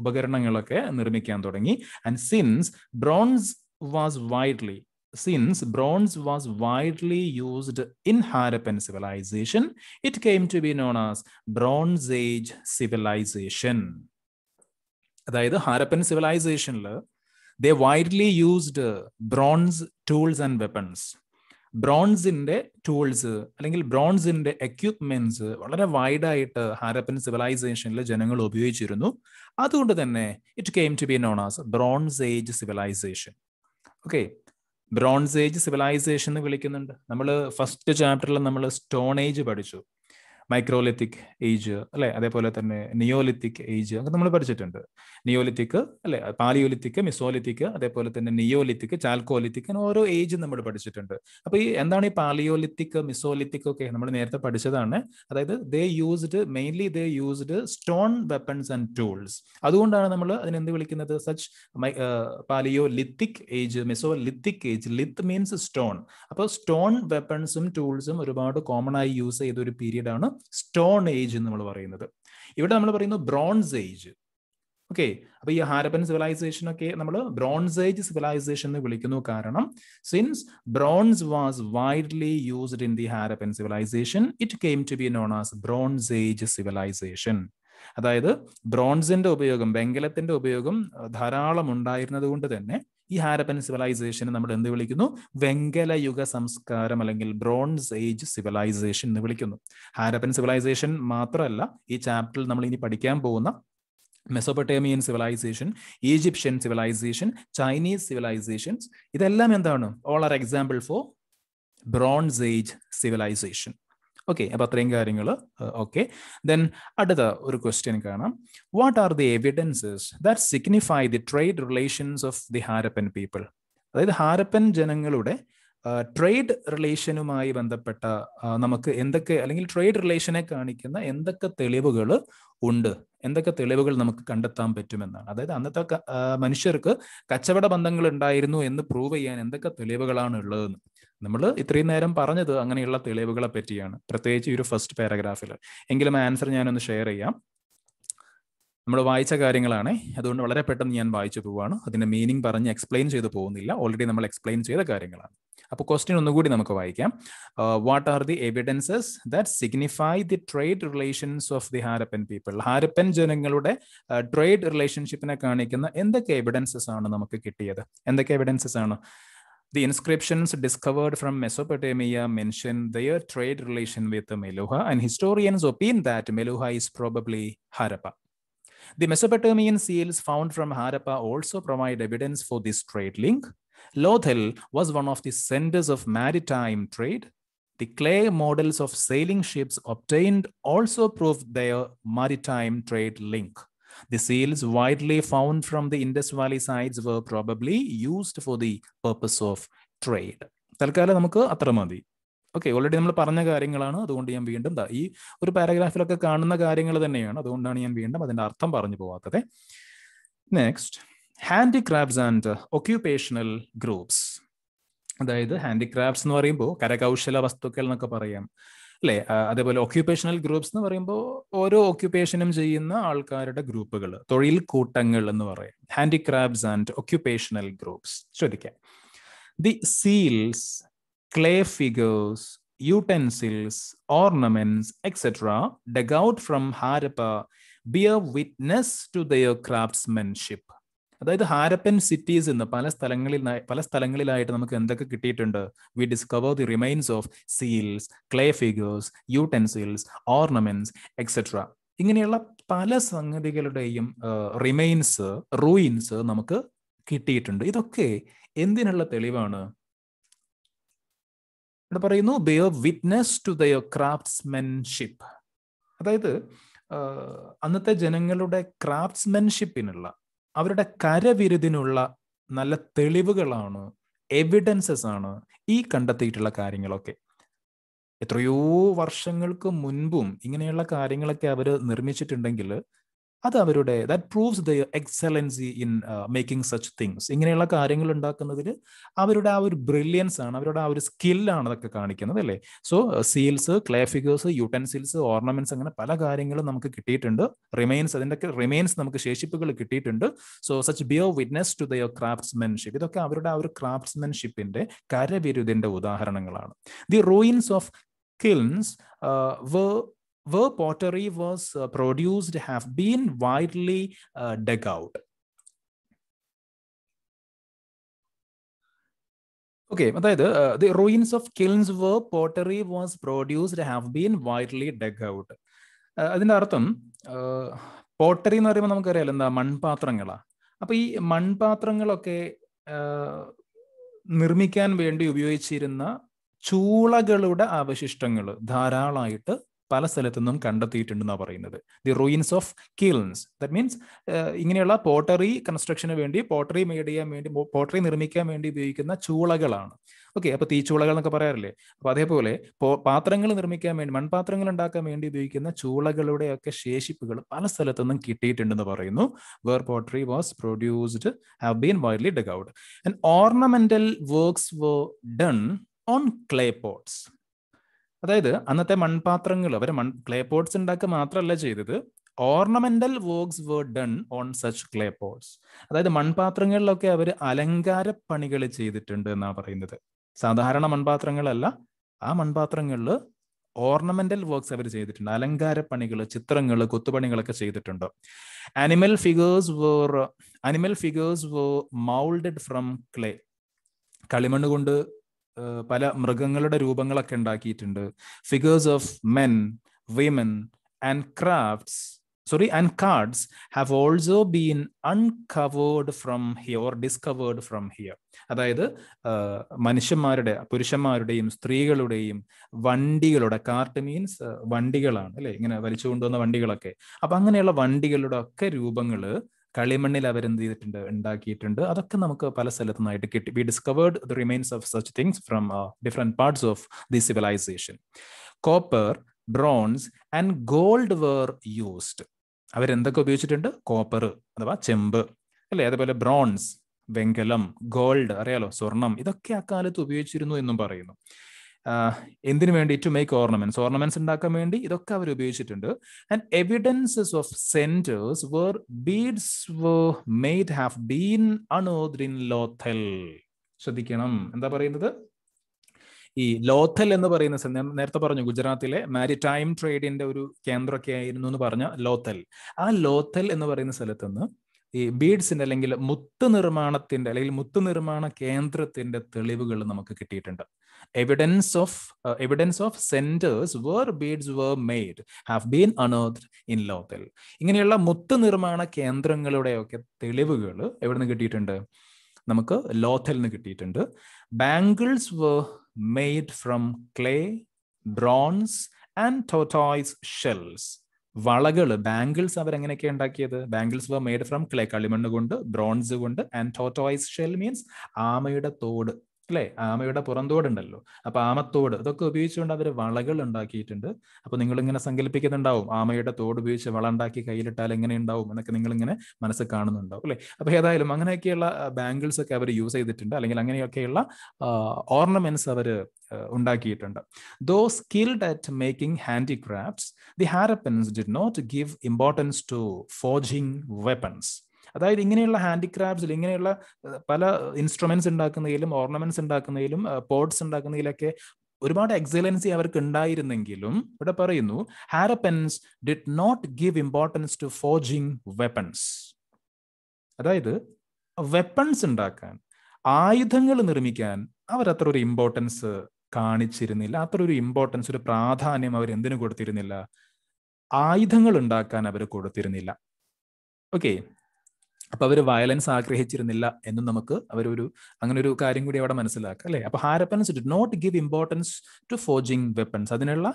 ഉപകരണങ്ങളൊക്കെ നിർമ്മിക്കാൻ തുടങ്ങി and since bronze was widely since bronze was widely used in Harappan civilization it came to be known as bronze age civilization അതായത് ഹാരപ്പൻ സിവിലൈസേഷനിൽ the widely used bronze tools and weapons ബ്രോൺസിന്റെ ടൂൾസ് അല്ലെങ്കിൽ ബ്രോൺസിന്റെ എക്യുപ്മെന്റ്സ് വളരെ വൈഡായിട്ട് ഹാരപ്പൻ സിവിലൈസേഷനിലെ ജനങ്ങൾ ഉപയോഗിച്ചിരുന്നു അതുകൊണ്ട് തന്നെ it came to be known as bronze age civilization okay bronze age civilization എന്ന് വിളിക്കുന്നുണ്ട് നമ്മൾ ഫസ്റ്റ് ചാപ്റ്ററിൽ നമ്മൾ സ്റ്റോൺ ഏജ് പഠിച്ചു മൈക്രോലിത്തിക് ഏജ് അല്ലെ അതേപോലെ തന്നെ നിയോലിത്തിക് ഏജ് അങ്ങനെ നമ്മൾ പഠിച്ചിട്ടുണ്ട് നിയോലിത്തിക് അല്ലെ പാലിയോലിത്തിക് മിസോലിത്തിക് അതേപോലെ തന്നെ നിയോലിത്തിക് ചാൽക്കോലിത്തിക് ഓരോ ഏജ് നമ്മൾ പഠിച്ചിട്ടുണ്ട് അപ്പൊ ഈ എന്താണ് ഈ പാലിയോലിത്തിക് മിസോലിത്തിക് ഒക്കെ നമ്മൾ നേരത്തെ പഠിച്ചതാണ് അതായത് they used mainly they used stone weapons and tools അതുകൊണ്ടാണ് നമ്മൾ അതിനെന്ത് വിളിക്കുന്നത് such palaeolithic age mesolithic age lith means stone അപ്പോൾ സ്റ്റോൺ വെപ്പൺസും ടൂൾസും ഒരുപാട് കോമൺ ആയി യൂസ് ചെയ്ത ഒരു പീരീഡ് ആണ് സ്റ്റോൺ ഏജ് എന്ന് നമ്മൾ പറയുന്നത് ഇവിടെ നമ്മൾ പറയുന്നു ബ്രോൺസ് ഏജ് ഓക്കെ അപ്പൊ ഈ ഹാരപ്പൻ സിവിലൈസേഷൻ ഒക്കെ നമ്മൾ ബ്രോൺസ് ഏജ് സിവിലൈസേഷൻ എന്ന് വിളിക്കുന്നു കാരണം since bronze was widely used in the Harappan civilization it came to be known as bronze age civilization അതായത് ബ്രോൺസിന്റെ ഉപയോഗം വെങ്കലത്തിന്റെ ഉപയോഗം ധാരാളം ഉണ്ടായിരുന്നത് കൊണ്ട് തന്നെ ഈ ഹാരപ്പൻ സിവിലൈസേഷനെ നമ്മൾ എന്ത് വിളിക്കുന്നു വെങ്കലയുഗ സംസ്കാരം അല്ലെങ്കിൽ ബ്രോൺസ് ഏജ് സിവിലൈസേഷൻ എന്ന് വിളിക്കുന്നു ഹാരപ്പൻ സിവിലൈസേഷൻ മാത്രമല്ല ഈ ചാപ്റ്ററിൽ നമ്മൾ ഇനി പഠിക്കാൻ പോകുന്ന Mesopotamian civilization Egyptian civilization Chinese civilizations ഇതെല്ലാം എന്താണ് all are example for bronze age civilization okay അപ്പൊ അത്രയും കാര്യങ്ങൾ ഓക്കെ ദെൻ അടുത്ത ഒരു ക്വസ്റ്റ്യൻ കാണാം what are the evidences that signify the trade relations of the Harappan people അതായത് ഹാരപ്പൻ ജനങ്ങളുടെ ട്രേഡ് റിലേഷനുമായി ബന്ധപ്പെട്ട നമുക്ക് എന്തൊക്കെ അല്ലെങ്കിൽ ട്രേഡ് റിലേഷനെ കാണിക്കുന്ന എന്തൊക്കെ തെളിവുകൾ ഉണ്ട് എന്തൊക്കെ തെളിവുകൾ നമുക്ക് കണ്ടെത്താൻ പറ്റുമെന്നാണ് അതായത് അന്നത്തെ മനുഷ്യർക്ക് കച്ചവട ബന്ധങ്ങൾ ഉണ്ടായിരുന്നു എന്ന് പ്രൂവ് ചെയ്യാൻ എന്തൊക്കെ തെളിവുകളാണ് ഉള്ളതെന്ന് നമ്മൾ ഇത്രയും നേരം പറഞ്ഞത് അങ്ങനെയുള്ള തെളിവുകളെ പറ്റിയാണ് പ്രത്യേകിച്ച് ഈ ഒരു ഫസ്റ്റ് പാരഗ്രാഫിൽ എങ്കിലും ആൻസർ ഞാനൊന്ന് ഷെയർ ചെയ്യാം നമ്മൾ വായിച്ച കാര്യങ്ങളാണ് അതുകൊണ്ട് വളരെ പെട്ടെന്ന് ഞാൻ വായിച്ചു പോവാണ് അതിന്റെ മീനിങ് പറഞ്ഞ് എക്സ്പ്ലെയിൻ ചെയ്തു പോകുന്നില്ല ഓൾറെഡി നമ്മൾ എക്സ്പ്ലെയിൻ ചെയ്ത കാര്യങ്ങളാണ് അപ്പോൾ ക്വസ്റ്റ്യൻ ഒന്നുകൂടി നമുക്ക് വായിക്കാം what are the evidences that signify the trade relations of the Harappan people Harappan ജനങ്ങളുടെ ട്രേഡ് uh, റിലേഷൻഷിപ്പിനെ കാണിക്കുന്ന എന്തൊക്കെ എവിഡൻസസ് ആണ് നമുക്ക് കിട്ടിയത് എന്തൊക്കെ എവിഡൻസസ് ആണ് the inscriptions discovered from Mesopotamia mention their trade relation with Meluha and historians opine that Meluha is probably Harappa the Mesopotamian seals found from Harappa also provide evidence for this trade link Lothal was one of the centers of maritime trade. The clay models of sailing ships obtained also proved their maritime trade link. The seals widely found from the Indus Valley sites were probably used for the purpose of trade. തൽക്കാലം നമുക്ക് അത്ര മതി okay already നമ്മൾ പറഞ്ഞ കാര്യങ്ങളാണ് അതുകൊണ്ട് ഞാൻ വീണ്ടും ഈ ഒരു പാരാഗ്രാഫിലൊക്കെ കാണുന്ന കാര്യങ്ങൾ തന്നെയാണ് അതുകൊണ്ടാണ് ഞാൻ വീണ്ടും അതിൻ്റെ അർത്ഥം പറഞ്ഞു പോവാത്തത് next handicrafts and occupational groups അതായത് ഹാൻഡിക്രാഫ്റ്റ്സ് എന്ന് പറയുമ്പോൾ കരകൗശല വസ്തുക്കൾ എന്നൊക്കെ പറയാം അല്ലെ അതേപോലെ ഒക്യുപേഷണൽ ഗ്രൂപ്പ്സ് എന്ന് പറയുമ്പോൾ ഓരോ ഒക്യുപേഷനും ചെയ്യുന്ന ആൾക്കാരുടെ ഗ്രൂപ്പുകൾ തൊഴിൽ കൂട്ടങ്ങൾ എന്ന് പറയാം ഹാൻഡിക്രാഫ്റ്റ്സ് ആൻഡ് ഒക്യുപേഷണൽ ഗ്രൂപ്പ്സ് ചോദിക്കാം the seals clay figures utensils ornaments etcetera dug out from Harappa bear witness to their craftsmanship അതായത് ഹാരപ്പൻ സിറ്റീസ് എന്ന് പല സ്ഥലങ്ങളിൽ പല സ്ഥലങ്ങളിലായിട്ട് നമുക്ക് എന്തൊക്കെ കിട്ടിയിട്ടുണ്ട് we discover the remains of seals clay figures utensils ornaments etcetera ഇങ്ങനെയുള്ള പല സംഗതികളുടെയും റിമൈൻസ് റൂയിൻസ് നമുക്ക് കിട്ടിയിട്ടുണ്ട് ഇതൊക്കെ എന്തിനുള്ള തെളിവാണ് ഇവിടെ പറയുന്നു their witness to their craftsmanship അതായത് അന്നത്തെ ജനങ്ങളുടെ ക്രാഫ്റ്റ്സ്മെൻഷിപ്പിനുള്ള അവരുടെ കരവിരുതിനുള്ള നല്ല തെളിവുകളാണ് എവിഡൻസസ് ആണ് ഈ കണ്ടെത്തിയിട്ടുള്ള കാര്യങ്ങളൊക്കെ എത്രയോ വർഷങ്ങൾക്ക് മുൻപും ഇങ്ങനെയുള്ള കാര്യങ്ങളൊക്കെ അവർ നിർമ്മിച്ചിട്ടുണ്ടെങ്കിൽ അത് അവരുടെ that proves the excellency in making such things ഇങ്ങനെയുള്ള കാര്യങ്ങൾ ഉണ്ടാക്കുന്നതിൽ അവരുടെ ആ ഒരു ബ്രില്യൻസ് ആണ് അവരുടെ ആ ഒരു സ്കില്ലാണ് അതൊക്കെ കാണിക്കുന്നത് അല്ലേ so seals clay figures utensils ornaments അങ്ങനെ പല കാര്യങ്ങളും നമുക്ക് കിട്ടിയിട്ടുണ്ട് റിമൈൻസ് അതിൻ്റെയൊക്കെ റിമൈൻസ് നമുക്ക് ശേഷിപ്പുകൾ കിട്ടിയിട്ടുണ്ട് so such bear witness to their craftsmanship ഇതൊക്കെ അവരുടെ ആ ഒരു ക്രാഫ്റ്റ്സ്മെൻഷിപ്പിന്റെ കരവിരുതിന്റെ ഉദാഹരണങ്ങളാണ് the ruins of kilns where where pottery was uh, produced have been widely uh, dug out. Okay, അതായത് the ruins of kilns where pottery was produced have been widely dug out അതിൻ്റെ അർത്ഥം പോട്ടറി uh, എന്ന് പറയുമ്പോൾ നമുക്കറിയാലോ എന്താ മൺപാത്രങ്ങളാണ് അപ്പോൾ ഈ മൺപാത്രങ്ങളൊക്കെ uh, നിർമ്മിക്കാൻ വേണ്ടി ഉപയോഗിച്ചിരുന്ന ചൂളകളുടെ അവശിഷ്ടങ്ങൾ ധാരാളമായിട്ട് പല സ്ഥലത്തു നിന്നും കണ്ടെത്തിയിട്ടുണ്ടെന്നാണ് പറയുന്നത് the ruins of kilns that means ഇങ്ങനെയുള്ള പോട്ടറി കൺസ്ട്രക്ഷന് വേണ്ടി പോട്ടറി മെയ്ഡ് ചെയ്യാൻ വേണ്ടി പോട്ടറി നിർമ്മിക്കാൻ വേണ്ടി ഉപയോഗിക്കുന്ന ചൂളകളാണ് ഓക്കെ അപ്പോൾ തീച്ചൂളകൾ എന്നൊക്കെ പറയാറില്ലേ അപ്പോൾ അതേപോലെ പാത്രങ്ങൾ നിർമ്മിക്കാൻ വേണ്ടി മൺപാത്രങ്ങൾ ഉണ്ടാക്കാൻ വേണ്ടി ഉപയോഗിക്കുന്ന ചൂളകളുടെയൊക്കെ ശേഷിപ്പുകൾ പല സ്ഥലത്തു നിന്നും കിട്ടിയിട്ടുണ്ടെന്ന് പറയുന്നു where pottery was produced have been widely dug out and ornamental works were done on clay pots അതായത് അന്നത്തെ മൺപാത്രങ്ങൾ അവർ മൺ ക്ലേ പോട്ട്സ് ഉണ്ടാക്കുക മാത്രമല്ല ചെയ്തത് ornamental works were done on such clay pots അതായത് മൺപാത്രങ്ങളിലൊക്കെ അവർ അലങ്കാര പണികൾ ചെയ്തിട്ടുണ്ട് എന്നാണ് പറയുന്നത് സാധാരണ മൺപാത്രങ്ങളല്ല ആ മൺപാത്രങ്ങളിൽ ഓർണമെന്റൽ വർക്ക്സ് അവർ ചെയ്തിട്ടുണ്ട് അലങ്കാര പണികൾ ചിത്രങ്ങൾ കൊത്തുപണികളൊക്കെ ചെയ്തിട്ടുണ്ട് animal figures were animal figures were moulded from clay കളിമണ്ണ് കൊണ്ട് പല മൃഗങ്ങളുടെ രൂപങ്ങളൊക്കെ ഉണ്ടാക്കിയിട്ടുണ്ട് figures of men women and crafts sorry and cards have also been uncovered from here or discovered from here അതായത് മനുഷ്യന്മാരുടെ പുരുഷന്മാരുടെയും സ്ത്രീകളുടെയും വണ്ടികളുടെ കാർട്ട് മീൻസ് വണ്ടികളാണ് അല്ലെ ഇങ്ങനെ വലിച്ചുകൊണ്ടുവന്ന വണ്ടികളൊക്കെ അപ്പൊ അങ്ങനെയുള്ള വണ്ടികളുടെ ഒക്കെ രൂപങ്ങള് കളിമണ്ണിൽ അവരെന്ത് ചെയ്തിട്ടുണ്ട് ഉണ്ടാക്കിയിട്ടുണ്ട് അതൊക്കെ നമുക്ക് പല സ്ഥലത്തു നിന്നായിട്ട് കിട്ടി we discovered the remains of such things from different parts of the civilization copper bronze and gold were used അവരെന്തൊക്കെ ഉപയോഗിച്ചിട്ടുണ്ട് കോപ്പർ അഥവാ ചെമ്പ് അല്ലേ അതേപോലെ ബ്രോൺസ് വെങ്കലം ഗോൾഡ് അറിയാലോ സ്വർണം ഇതൊക്കെ ആ കാലത്ത് ഉപയോഗിച്ചിരുന്നു എന്നും പറയുന്നു എന്തിനു വേണ്ടി ടു മേക്ക് ഓർണമെന്റ്സ് ഓർണമെന്റ്സ് ഉണ്ടാക്കാൻ വേണ്ടി ഇതൊക്കെ അവർ ഉപയോഗിച്ചിട്ടുണ്ട് and evidences of centres where beads were made have been unearthed Lothal ശ്രദ്ധിക്കണം എന്താ പറയുന്നത് ഈ ലോഥൽ എന്ന് പറയുന്ന നേരത്തെ പറഞ്ഞു ഗുജറാത്തിലെ മാരിടൈം ട്രേഡിന്റെ ഒരു കേന്ദ്രമൊക്കെ ആയിരുന്നു എന്ന് പറഞ്ഞ ലോഥൽ ആ ലോഥൽ എന്ന് പറയുന്ന സ്ഥലത്ത് നിന്ന് ഈ ബീഡ്സിന്റെ അല്ലെങ്കിൽ മുത്ത് നിർമ്മാണത്തിന്റെ അല്ലെങ്കിൽ മുത്ത് നിർമ്മാണ കേന്ദ്രത്തിന്റെ തെളിവുകൾ നമുക്ക് കിട്ടിയിട്ടുണ്ട് evidence of evidence of centres where beads were made have been unearthed in Lothal ഇങ്ങനെയുള്ള മുത്ത് നിർമ്മാണ കേന്ദ്രങ്ങളുടെയൊക്കെ തെളിവുകൾ എവിടെ നിന്ന് കിട്ടിയിട്ടുണ്ട് നമുക്ക് ലോഥൽ നിന്ന് കിട്ടിയിട്ടുണ്ട് bangles were made from clay bronze and tortoise shells വളകൾ ബാംഗിൾസ് അവരെങ്ങനെയൊക്കെ ഉണ്ടാക്കിയത് bangles were made from clay കളിമണ്ണ് കൊണ്ട് ബ്രോൺസ് കൊണ്ട് ആൻഡ് ടോട്ടോയിസ് ഷെൽ മീൻസ് ആമയുടെ തോട് അല്ലെ ആമയുടെ പുറന്തോടുണ്ടല്ലോ അപ്പൊ ആമത്തോട് ഇതൊക്കെ ഉപയോഗിച്ചുകൊണ്ട് അവർ വളകൾ ഉണ്ടാക്കിയിട്ടുണ്ട് അപ്പൊ നിങ്ങൾ ഇങ്ങനെ സങ്കല്പിക്കുന്നുണ്ടാവും ആമയുടെ തോട് ഉപയോഗിച്ച് വള ഉണ്ടാക്കി കയ്യിലിട്ടാൽ എങ്ങനെ ഉണ്ടാവും എന്നൊക്കെ നിങ്ങൾ ഇങ്ങനെ മനസ്സിൽ കാണുന്നുണ്ടാവും അല്ലെ അപ്പൊ ഏതായാലും അങ്ങനെയൊക്കെയുള്ള ബാംഗിൾസ് ഒക്കെ അവർ യൂസ് ചെയ്തിട്ടുണ്ട് അല്ലെങ്കിൽ അങ്ങനെയൊക്കെയുള്ള ഓർണമെന്റ്സ് അവർ ഉണ്ടാക്കിയിട്ടുണ്ട് though skilled at making handicrafts the Harappans did not give importance to forging weapons അതായത് ഇങ്ങനെയുള്ള ഹാൻഡിക്രാഫ്റ്റ്സിൽ ഇങ്ങനെയുള്ള പല ഇൻസ്ട്രുമെന്റ്സ് ഉണ്ടാക്കുന്നതിലും ഓർണമെന്റ്സ് ഉണ്ടാക്കുന്നതിലും പോർട്സ് ഉണ്ടാക്കുന്നതിലൊക്കെ ഒരുപാട് എക്സലൻസി അവർക്ക് ഉണ്ടായിരുന്നെങ്കിലും ഇവിടെ പറയുന്നു Harappans did not give importance to forging weapons അതായത് വെപ്പൺസ് ഉണ്ടാക്കാൻ ആയുധങ്ങൾ നിർമ്മിക്കാൻ അവർ അത്ര ഒരു ഇമ്പോർട്ടൻസ് കാണിച്ചിരുന്നില്ല അത്ര ഒരു ഇമ്പോർട്ടൻസ് ഒരു പ്രാധാന്യം അവർ എന്തിനു കൊടുത്തിരുന്നില്ല ആയുധങ്ങൾ ഉണ്ടാക്കാൻ അവർ കൊടുത്തിരുന്നില്ല ഓക്കെ അപ്പൊ അവർ വയലൻസ് ആഗ്രഹിച്ചിരുന്നില്ല എന്നും നമുക്ക് അവരൊരു അങ്ങനെ ഒരു കാര്യം കൂടി അവിടെ മനസ്സിലാക്കാം അല്ലേ അപ്പൊ Harappans did not give importance to forging weapons അതിനുള്ള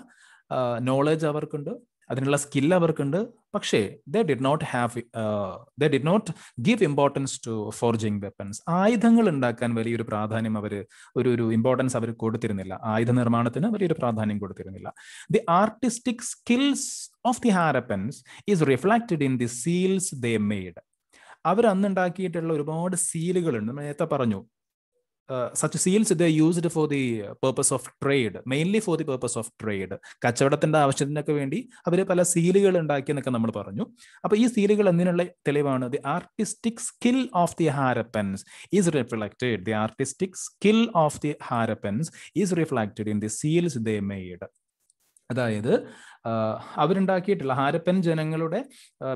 നോളജ് അവർക്കുണ്ട് അതിനുള്ള സ്കിൽ അവർക്കുണ്ട് പക്ഷേ they did not have they did not give importance to forging weapons ആയുധങ്ങൾ ഉണ്ടാക്കാൻ വലിയൊരു പ്രാധാന്യം അവർ ഒരു ഒരു ഇമ്പോർട്ടൻസ് അവർ കൊടുത്തിരുന്നില്ല ആയുധ നിർമ്മാണത്തിന് വലിയൊരു പ്രാധാന്യം കൊടുത്തിരുന്നില്ല the artistic skills of the Harappans is reflected in the seals they made അവർ അന്നുണ്ടാക്കിയിട്ടുള്ള ഒരുപാട് സീലുകളുണ്ട് നേരത്തെ പറഞ്ഞു സച്ച് സീൽസ് ഇത് used for the purpose of trade mainly for the purpose of trade കച്ചവടത്തിന്റെ ആവശ്യത്തിനൊക്കെ വേണ്ടി അവർ പല സീലുകൾ ഉണ്ടാക്കിയെന്നൊക്കെ നമ്മൾ പറഞ്ഞു അപ്പൊ ഈ സീലുകൾ എന്തിനുള്ള തെളിവാണ് the artistic skill of the Harappans is reflected the artistic skill of the Harappans is reflected in the seals they made അതായത് അവരുണ്ടാക്കിയിട്ടുള്ള ഹാരപ്പൻ ജനങ്ങളുടെ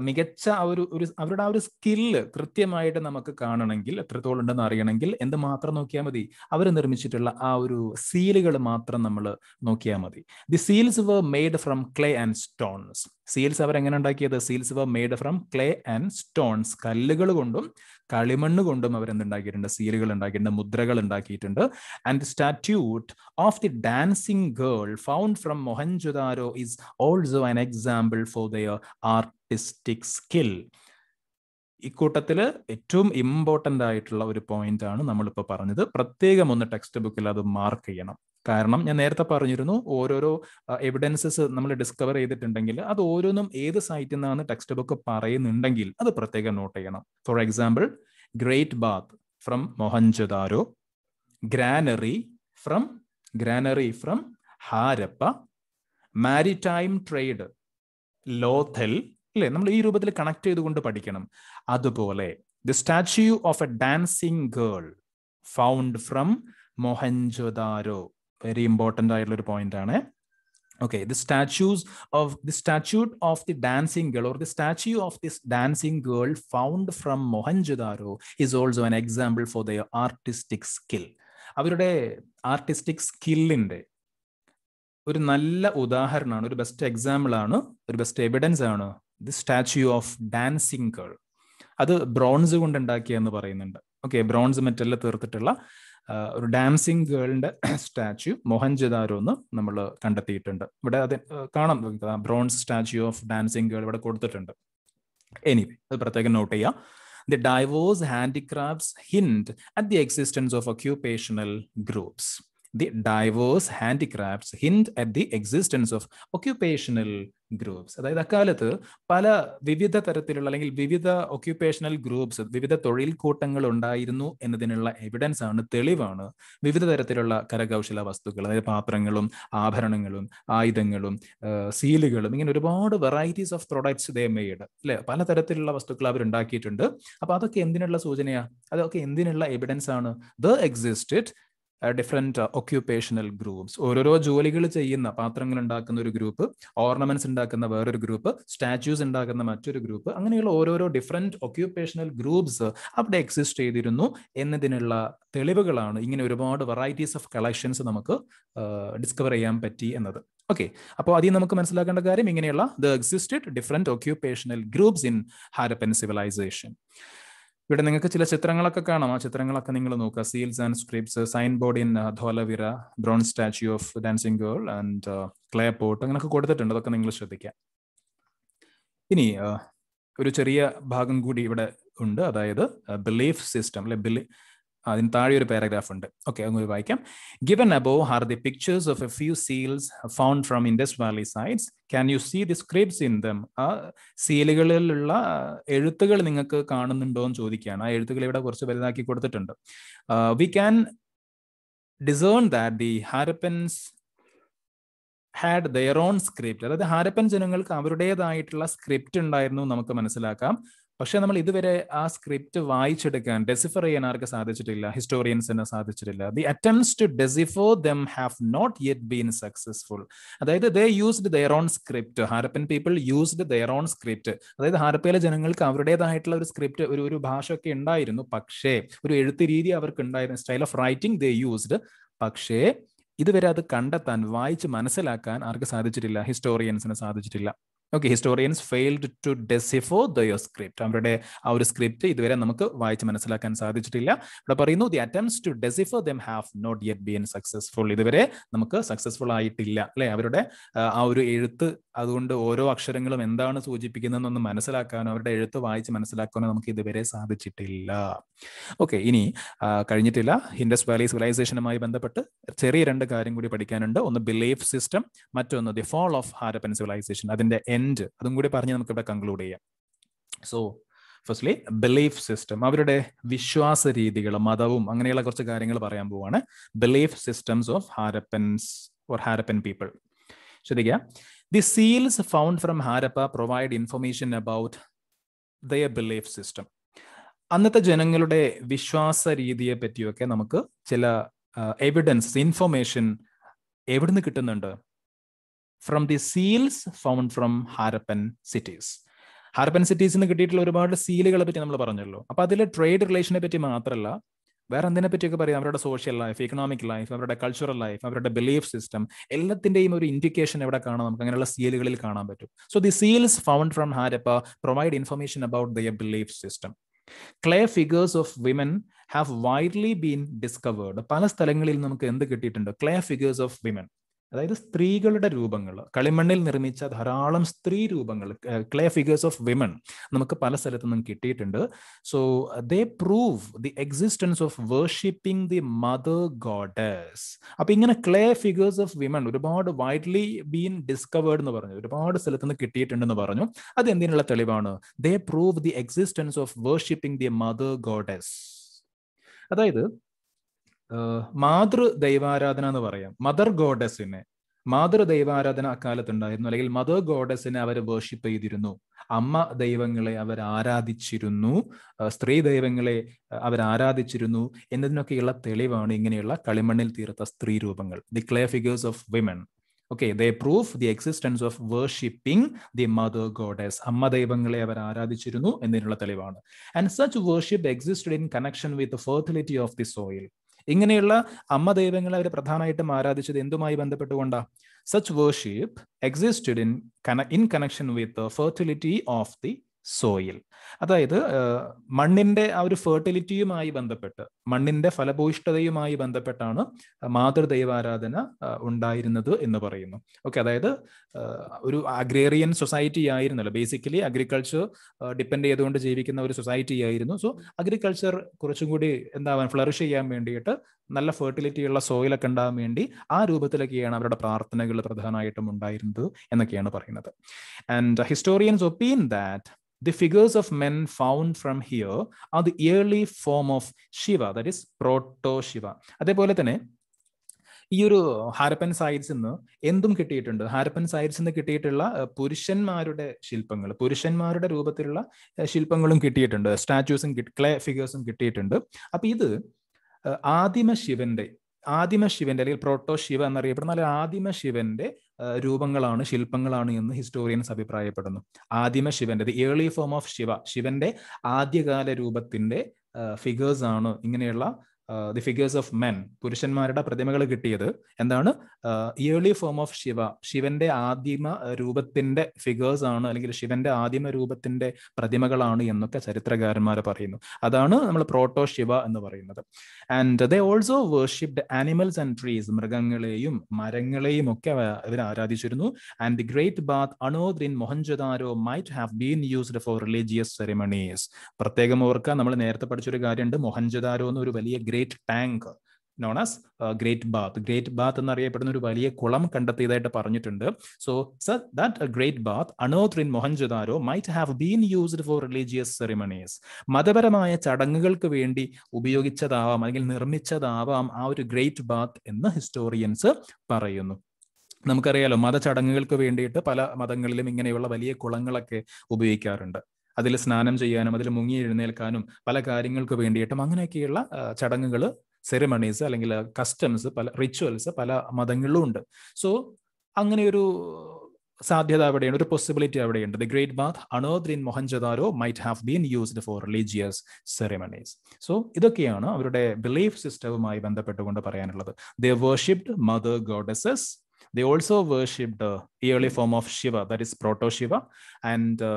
മികച്ച ആ ഒരു ഒരു അവരുടെ ആ ഒരു സ്കില്ല് കൃത്യമായിട്ട് നമുക്ക് കാണണമെങ്കിൽ എത്രത്തോളം ഉണ്ടെന്ന് അറിയണമെങ്കിൽ എന്ത് മാത്രം നോക്കിയാൽ മതി അവർ നിർമ്മിച്ചിട്ടുള്ള ആ ഒരു സീലുകൾ മാത്രം നമ്മൾ നോക്കിയാൽ മതി the seals were made from clay and stones seals അവർ എങ്ങനെ ഉണ്ടാക്കിയത് seals were made from clay and stones കല്ലുകൾ കൊണ്ടും കളിമണ്ണ് കൊണ്ടും അവർ എന്തുണ്ടാക്കിയിട്ടുണ്ട് സീലുകൾ ഉണ്ടാക്കിയിട്ടുണ്ട് മുദ്രകൾ ഉണ്ടാക്കിയിട്ടുണ്ട് and statue of the dancing girl found from Mohenjodaro is also an example for their artistic skill ഇക്കൂട്ടത്തില് ഏറ്റവും ഇമ്പോർട്ടൻ്റ് ആയിട്ടുള്ള ഒരു പോയിന്റ് ആണ് നമ്മളിപ്പോൾ പറഞ്ഞത് പ്രത്യേകം ഒന്ന് ടെക്സ്റ്റ് ബുക്കിൽ അത് മാർക്ക് ചെയ്യണം കാരണം ഞാൻ നേരത്തെ പറഞ്ഞിരുന്നു ഓരോരോ എവിഡൻസസ് നമ്മൾ ഡിസ്കവർ ചെയ്തിട്ടുണ്ടെങ്കിൽ അത് ഓരോന്നും ഏത് സൈറ്റിൽ നിന്നാണ് ടെക്സ്റ്റ് ബുക്ക് പറയുന്നുണ്ടെങ്കിൽ അത് പ്രത്യേകം നോട്ട് ചെയ്യണം for example great bath from Mohenjodaro granary from granary from Harappa maritime trade Lothal അല്ലേ നമ്മൾ ഈ രൂപത്തിൽ കണക്ട് ചെയ്തുകൊണ്ട് പഠിക്കണം അതുപോലെ the statue of a dancing girl found from Mohenjodaro very important ആയിട്ടുള്ള ഒരു പോയിന്റ് ആണ് okay the statues of the statue of the dancing girl or the statue of this dancing girl found from Mohenjodaro daro also an example for the artistic skill അവരുടെ artistic സ്കില്ലിൻ്റെ ഒരു നല്ല ഉദാഹരണമാണ് ഒരു best example ആണ് ഒരു best evidence ആണ് the statue of dancing girl അത് ബ്രോൺസ് കൊണ്ട് ഉണ്ടാക്കിയെന്ന് പറയുന്നുണ്ട് ഓക്കെ ബ്രോൺസ് മെറ്റലിൽ തീർത്തിട്ടുള്ള ഒരു ഡാൻസിങ് ഗേളിന്റെ സ്റ്റാച്യു മൊഹൻജദാരോ എന്ന് നമ്മൾ കണ്ടെത്തിയിട്ടുണ്ട് ഇവിടെ അത് കാണാം bronze statue of dancing girl ഇവിടെ കൊടുത്തിട്ടുണ്ട് എനിവേ അത് പ്രത്യേകം നോട്ട് ചെയ്യാം the diverse handicrafts hint at the existence of occupational groups the diverse handicrafts hint at the existence of occupational groups അതായത് അക്കാലത്ത് പല വിവിധ തരത്തിലുള്ള അല്ലെങ്കിൽ വിവിധ ഒക്യുപ്പേഷണൽ ഗ്രൂപ്പ്സ് വിവിധ തൊഴിൽ കൂട്ടങ്ങൾ ഉണ്ടായിരുന്നു എന്നതിനുള്ള എവിഡൻസ് ആണ് തെളിവാണ് വിവിധ തരത്തിലുള്ള കരകൗശല വസ്തുക്കൾ അതായത് പാത്രങ്ങളും ആഭരണങ്ങളും ആയുധങ്ങളും സീലുകളും ഇങ്ങനെ ഒരുപാട് varieties of products they made അല്ലെ പലതരത്തിലുള്ള വസ്തുക്കൾ അവർ ഉണ്ടാക്കിയിട്ടുണ്ട് അപ്പൊ അതൊക്കെ എന്തിനുള്ള സൂചനയാ അതൊക്കെ എന്തിനുള്ള എവിഡൻസ് ആണ് they existed different occupational groups ഓരോരോ ജോലികൾ ചെയ്യുന്ന പാത്രങ്ങൾ ഉണ്ടാക്കുന്ന ഒരു ഗ്രൂപ്പ് ഓർണമെന്റ്സ് ഉണ്ടാക്കുന്ന വേറൊരു ഗ്രൂപ്പ് സ്റ്റാച്യൂസ് ഉണ്ടാക്കുന്ന മറ്റൊരു ഗ്രൂപ്പ് അങ്ങനെയുള്ള ഓരോരോ ഡിഫറെൻറ്റ് ഒക്യുപ്പേഷണൽ ഗ്രൂപ്പ്സ് അവിടെ എക്സിസ്റ്റ് ചെയ്തിരുന്നു എന്നതിനുള്ള തെളിവുകളാണ് ഇങ്ങനെ ഒരുപാട് വെറൈറ്റീസ് ഓഫ് കളക്ഷൻസ് നമുക്ക് ഡിസ്കവർ ചെയ്യാൻ പറ്റി എന്നത് ഓക്കെ അപ്പോൾ അതിൽ നമുക്ക് മനസ്സിലാക്കേണ്ട കാര്യം ഇങ്ങനെയുള്ള they existed different occupational groups in Harappan civilization ഇവിടെ നിങ്ങൾക്ക് ചില ചിത്രങ്ങളൊക്കെ കാണാം ആ ചിത്രങ്ങളൊക്കെ നിങ്ങൾ നോക്കുക seals and scripts sign board in Dholavira bronze statue of dancing girl and clay pot അങ്ങനെയൊക്കെ കൊടുത്തിട്ടുണ്ട് അതൊക്കെ നിങ്ങൾ ശ്രദ്ധിക്കാം ഇനി uh, ഒരു ചെറിയ ഭാഗം കൂടി ഇവിടെ ഉണ്ട് അതായത് ബിലീഫ് uh, സിസ്റ്റം അല്ലെ അതിന് താഴെ ഒരു പാരഗ്രാഫ് ഉണ്ട് ഓക്കെ അങ്ങ് വായിക്കാം given above are the pictures of a few seals found from Indus valley sites can you see the scripts in them ആ സീലുകളിലുള്ള എഴുത്തുകൾ നിങ്ങൾക്ക് കാണുന്നുണ്ടോ എന്ന് ചോദിക്കുകയാണ് ആ എഴുത്തുകൾ ഇവിടെ കുറച്ച് വലുതാക്കി കൊടുത്തിട്ടുണ്ട് we can discern that the Harappans had their own script അതായത് ഹാരപ്പൻ ജനങ്ങൾക്ക് അവരുടേതായിട്ടുള്ള സ്ക്രിപ്റ്റ് ഉണ്ടായിരുന്നു നമുക്ക് മനസ്സിലാക്കാം പക്ഷെ നമ്മൾ ഇതുവരെ ആ സ്ക്രിപ്റ്റ് വായിച്ചെടുക്കാൻ ഡെസിഫർ ചെയ്യാൻ ആർക്ക് സാധിച്ചിട്ടില്ല ഹിസ്റ്റോറിയൻസിന് സാധിച്ചിട്ടില്ല the attempts to decipher them have not yet been successful അതായത് they used their own script Harappan people used their own script അതായത് ഹാരപ്പയിലെ ജനങ്ങൾക്ക് അവരുടേതായിട്ടുള്ള ഒരു സ്ക്രിപ്റ്റ് ഒരു ഒരു ഭാഷയൊക്കെ ഉണ്ടായിരുന്നു പക്ഷേ ഒരു എഴുത്ത് രീതി അവർക്ക് ഉണ്ടായിരുന്നു style of writing they used പക്ഷേ ഇതുവരെ അത് കണ്ടെത്താൻ വായിച്ച് മനസ്സിലാക്കാൻ ആർക്ക് സാധിച്ചിട്ടില്ല ഹിസ്റ്റോറിയൻസിന് സാധിച്ചിട്ടില്ല okay historians failed to decipher their script അവരുടെ ആ ഒരു സ്ക്രിപ്റ്റ് ഇതുവരെ നമുക്ക് വായിച്ച് മനസ്സിലാക്കാൻ സാധിച്ചിട്ടില്ല ഇവിടെ പറയുന്നു the attempts to decipher them have not yet been successful ഇതുവരെ നമുക്ക് സക്സസ്ഫുൾ ആയിട്ടില്ല അല്ലെ അവരുടെ ആ ഒരു എഴുത്ത് അതുകൊണ്ട് ഓരോ അക്ഷരങ്ങളും എന്താണ് സൂചിപ്പിക്കുന്നതെന്നൊന്ന് മനസ്സിലാക്കാനോ അവരുടെ എഴുത്ത് വായിച്ച് മനസ്സിലാക്കാനോ നമുക്ക് ഇതുവരെ സാധിച്ചിട്ടില്ല ഓക്കെ ഇനി കഴിഞ്ഞിട്ടില്ല ഹിൻഡസ് വാലി സിവിലൈസേഷനുമായി ബന്ധപ്പെട്ട് ചെറിയ രണ്ട് കാര്യം കൂടി പഠിക്കാനുണ്ട് ഒന്ന് ബിലീഫ് സിസ്റ്റം മറ്റൊന്ന് the fall of Harappan civilization അതിന്റെ എൻ എൻഡ് അതും കൂടി പറഞ്ഞ് നമുക്ക് ഇവിടെ കൺക്ലൂഡ് ചെയ്യാം സോ ഫസ്റ്റ്ലി ബിലീഫ് സിസ്റ്റം അവരുടെ വിശ്വാസ രീതികൾ മതവും അങ്ങനെയുള്ള കുറച്ച് കാര്യങ്ങൾ പറയാൻ പോവാണ് belief systems of Harappans or Harappan people ശ്രദ്ധിക്കുക the seals found from Harappa provide information about the belief system അന്നത്തെ ജനങ്ങളുടെ വിശ്വാസ രീതിയെ പറ്റിയൊക്കെ നമുക്ക് ചില എവിഡൻസ് ഇൻഫർമേഷൻ എവിടുന്ന് കിട്ടുന്നുണ്ട് from the seals found from Harappan cities Harappan സിറ്റീസിൽ നിന്ന് കിട്ടിയിട്ടുള്ള ഒരുപാട് സീലുകളെ പറ്റി നമ്മൾ പറഞ്ഞല്ലോ അപ്പൊ അതിൽ ട്രേഡ് റിലേഷനെ പറ്റി മാത്രമല്ല വേറെ എന്തിനെ പറ്റിയൊക്കെ പറയാം അവരുടെ സോഷ്യൽ ലൈഫ് ഇക്കണോമിക് ലൈഫ് അവരുടെ കൾച്ചറൽ ലൈഫ് അവരുടെ ബിലീഫ് സിസ്റ്റം എല്ലാത്തിന്റെയും ഒരു ഇൻഡിക്കേഷൻ എവിടെ കാണാം നമുക്ക് അങ്ങനെയുള്ള സീലുകളിൽ കാണാൻ പറ്റും so the seals found from Harappa provide information about their belief system clay figures of women have widely been discovered പല സ്ഥലങ്ങളിൽ നമുക്ക് എന്ത് കിട്ടിയിട്ടുണ്ട് ക്ലേ ഫിഗേഴ്സ് ഓഫ് വിമൻ അതായത് സ്ത്രീകളുടെ രൂപങ്ങൾ കളിമണ്ണിൽ നിർമ്മിച്ച ധാരാളം സ്ത്രീ രൂപങ്ങൾ ക്ലേ ഫിഗേഴ്സ് ഓഫ് വിമൻ നമുക്ക് പല സ്ഥലത്തു നിന്നും കിട്ടിയിട്ടുണ്ട് so they prove the existence of worshipping the mother goddess അപ്പൊ ഇങ്ങനെ ക്ലേ ഫിഗേഴ്സ് ഓഫ് വിമൻ ഒരുപാട് വൈഡ്ലി ബീൻ ഡിസ്കവേർഡ് എന്ന് പറഞ്ഞു ഒരുപാട് സ്ഥലത്തു നിന്ന് കിട്ടിയിട്ടുണ്ടെന്ന് പറഞ്ഞു അത് എന്തിനുള്ള തെളിവാണ് they prove the existence of worshipping the mother goddess അതായത് മാതൃ ദൈവാരാധന എന്ന് പറയാം മദർ ഗോഡസിനെ മാതൃ ദൈവാരാധന ഉണ്ടായിരുന്നു അല്ലെങ്കിൽ മദർ ഗോഡസിനെ അവർ വേർഷിപ്പ് ചെയ്തിരുന്നു അമ്മ ദൈവങ്ങളെ അവർ ആരാധിച്ചിരുന്നു സ്ത്രീ ദൈവങ്ങളെ അവർ ആരാധിച്ചിരുന്നു എന്നതിനൊക്കെയുള്ള തെളിവാണ് ഇങ്ങനെയുള്ള കളിമണ്ണിൽ തീർത്ത സ്ത്രീ രൂപങ്ങൾ the clay figures of women okay they proof the existence of worshipping the mother goddess അമ്മ ദൈവങ്ങളെ അവർ ആരാധിച്ചിരുന്നു എന്നതിനുള്ള തെളിവാണ് and such worship existed in connection with fertility of the soil ഇങ്ങനെയുള്ള അമ്മ ദൈവങ്ങളെ അവർ പ്രധാനമായിട്ടും ആരാധിച്ചത് എന്തുമായി ബന്ധപ്പെട്ടുകൊണ്ടാണ് such worship existed in in connection with fertility of the soil അതായത് മണ്ണിന്റെ ആ ഒരു ഫെർട്ടിലിറ്റിയുമായി ബന്ധപ്പെട്ട് മണ്ണിന്റെ ഫലഭൂയിഷ്ഠതയുമായി ബന്ധപ്പെട്ടാണ് മാതൃദൈവാരാധന ഉണ്ടായിരുന്നത് എന്ന് പറയുന്നു ഓക്കെ അതായത് ഒരു അഗ്രേറിയൻ സൊസൈറ്റി ആയിരുന്നല്ലോ ബേസിക്കലി അഗ്രികൾച്ചർ ഡിപ്പെൻഡ് ചെയ്തുകൊണ്ട് ജീവിക്കുന്ന ഒരു സൊസൈറ്റി ആയിരുന്നു സോ അഗ്രികൾച്ചർ കുറച്ചും കൂടി എന്താവാൻ ഫ്ലറിഷ് ചെയ്യാൻ വേണ്ടിയിട്ട് നല്ല ഉള്ള സോയിലൊക്കെ ഉണ്ടാകാൻ വേണ്ടി ആ രൂപത്തിലൊക്കെയാണ് അവരുടെ പ്രാർത്ഥനകൾ പ്രധാനമായിട്ടും ഉണ്ടായിരുന്നത് എന്നൊക്കെയാണ് പറയുന്നത് and historians opine that The figures of men found from here are the yearly form of Shiva, that is proto Shiva. അതേപോലെ തന്നെ ഈ ഒരു ഹാരപ്പൻ സൈഡ്സ് നിന്ന് എന്തും കിട്ടിയിട്ടുണ്ട് ഹാരപ്പൻ സൈഡ്സ് നിന്ന് കിട്ടിയിട്ടുള്ള പുരുഷന്മാരുടെ ശില്പങ്ങൾ പുരുഷന്മാരുടെ രൂപത്തിലുള്ള ശില്പങ്ങളും കിട്ടിയിട്ടുണ്ട് സ്റ്റാച്യൂസും ക്ലേ ഫിഗേഴ്സും കിട്ടിയിട്ടുണ്ട് അപ്പൊ ഇത് ആദിമ ശിവന്റെ ആദിമ ശിവന്റെ അല്ലെങ്കിൽ പ്രോട്ടോ ശിവ എന്നറിയപ്പെടുന്ന ആദിമ ശിവന്റെ രൂപങ്ങളാണ് ശില്പങ്ങളാണ് എന്ന് ഹിസ്റ്റോറിയൻസ് അഭിപ്രായപ്പെടുന്നു ആദിമ ശിവന്റെ the early form of Shiva ശിവന്റെ ആദ്യകാല രൂപത്തിന്റെ ഫിഗേഴ്സ് ആണ് ഇങ്ങനെയുള്ള ദി ഫിഗേഴ്സ് ഓഫ് മെൻ പുരുഷന്മാരുടെ പ്രതിമകൾ കിട്ടിയത് എന്താണ് ഇയർലി ഫോം ഓഫ് ശിവ ശിവന്റെ ആദിമ രൂപത്തിന്റെ ഫിഗേഴ്സ് ആണ് അല്ലെങ്കിൽ ശിവന്റെ ആദിമ രൂപത്തിന്റെ പ്രതിമകളാണ് എന്നൊക്കെ ചരിത്രകാരന്മാർ പറയുന്നു അതാണ് നമ്മൾ പ്രോട്ടോ ശിവ എന്ന് പറയുന്നത് and they also worshipped animals and trees മൃഗങ്ങളെയും മരങ്ങളെയും ഒക്കെ ഇവർ ആരാധിച്ചിരുന്നു and the great bath unearthed in Mohenjodaro might have been used for religious ceremonies പ്രത്യേകം ഓർക്കാൻ നമ്മൾ നേരത്തെ പഠിച്ചൊരു കാര്യമുണ്ട് മൊഹൻജദാരോ എന്നൊരു വലിയ great tank known as great bath great bath എന്നറിയപ്പെടുന്ന ഒരു വലിയ കുളം കണ്ടെത്തിയതായിട്ട് പറഞ്ഞിട്ടുണ്ട് so sir that great bath unearthed in in Mohenjodaro might have been used for religious ceremonies മതപരമായ ചടങ്ങുകൾക്ക് വേണ്ടി ഉപയോഗിച്ചതാവാം അല്ലെങ്കിൽ നിർമ്മിച്ചതാവാം ആ ഒരു ഗ്രേറ്റ് ബാത്ത് എന്ന് ഹിസ്റ്റോറിയൻസ് പറയുന്നു നമുക്കറിയാലോ മതചടങ്ങുകൾക്ക് വേണ്ടിയിട്ട് പല മതങ്ങളിലും ഇങ്ങനെയുള്ള വലിയ കുളങ്ങളൊക്കെ ഉപയോഗിക്കാറുണ്ട് അതിൽ സ്നാനം ചെയ്യാനും അതിൽ മുങ്ങി എഴുന്നേൽക്കാനും പല കാര്യങ്ങൾക്ക് വേണ്ടിയിട്ടും അങ്ങനെയൊക്കെയുള്ള ചടങ്ങുകൾ സെറിമണീസ് അല്ലെങ്കിൽ കസ്റ്റംസ് പല റിച്വൽസ് പല മതങ്ങളിലും ഉണ്ട് സോ ഒരു സാധ്യത അവിടെയുണ്ട് ഒരു പോസിബിലിറ്റി അവിടെയുണ്ട് the great bath unearthed in Mohenjodaro might have been used for religious ceremonies so ഇതൊക്കെയാണ് അവരുടെ ബിലീഫ് സിസ്റ്റവുമായി ബന്ധപ്പെട്ടുകൊണ്ട് പറയാനുള്ളത് they worshipped mother goddesses they also worshipped early form of Shiva that is proto Shiva and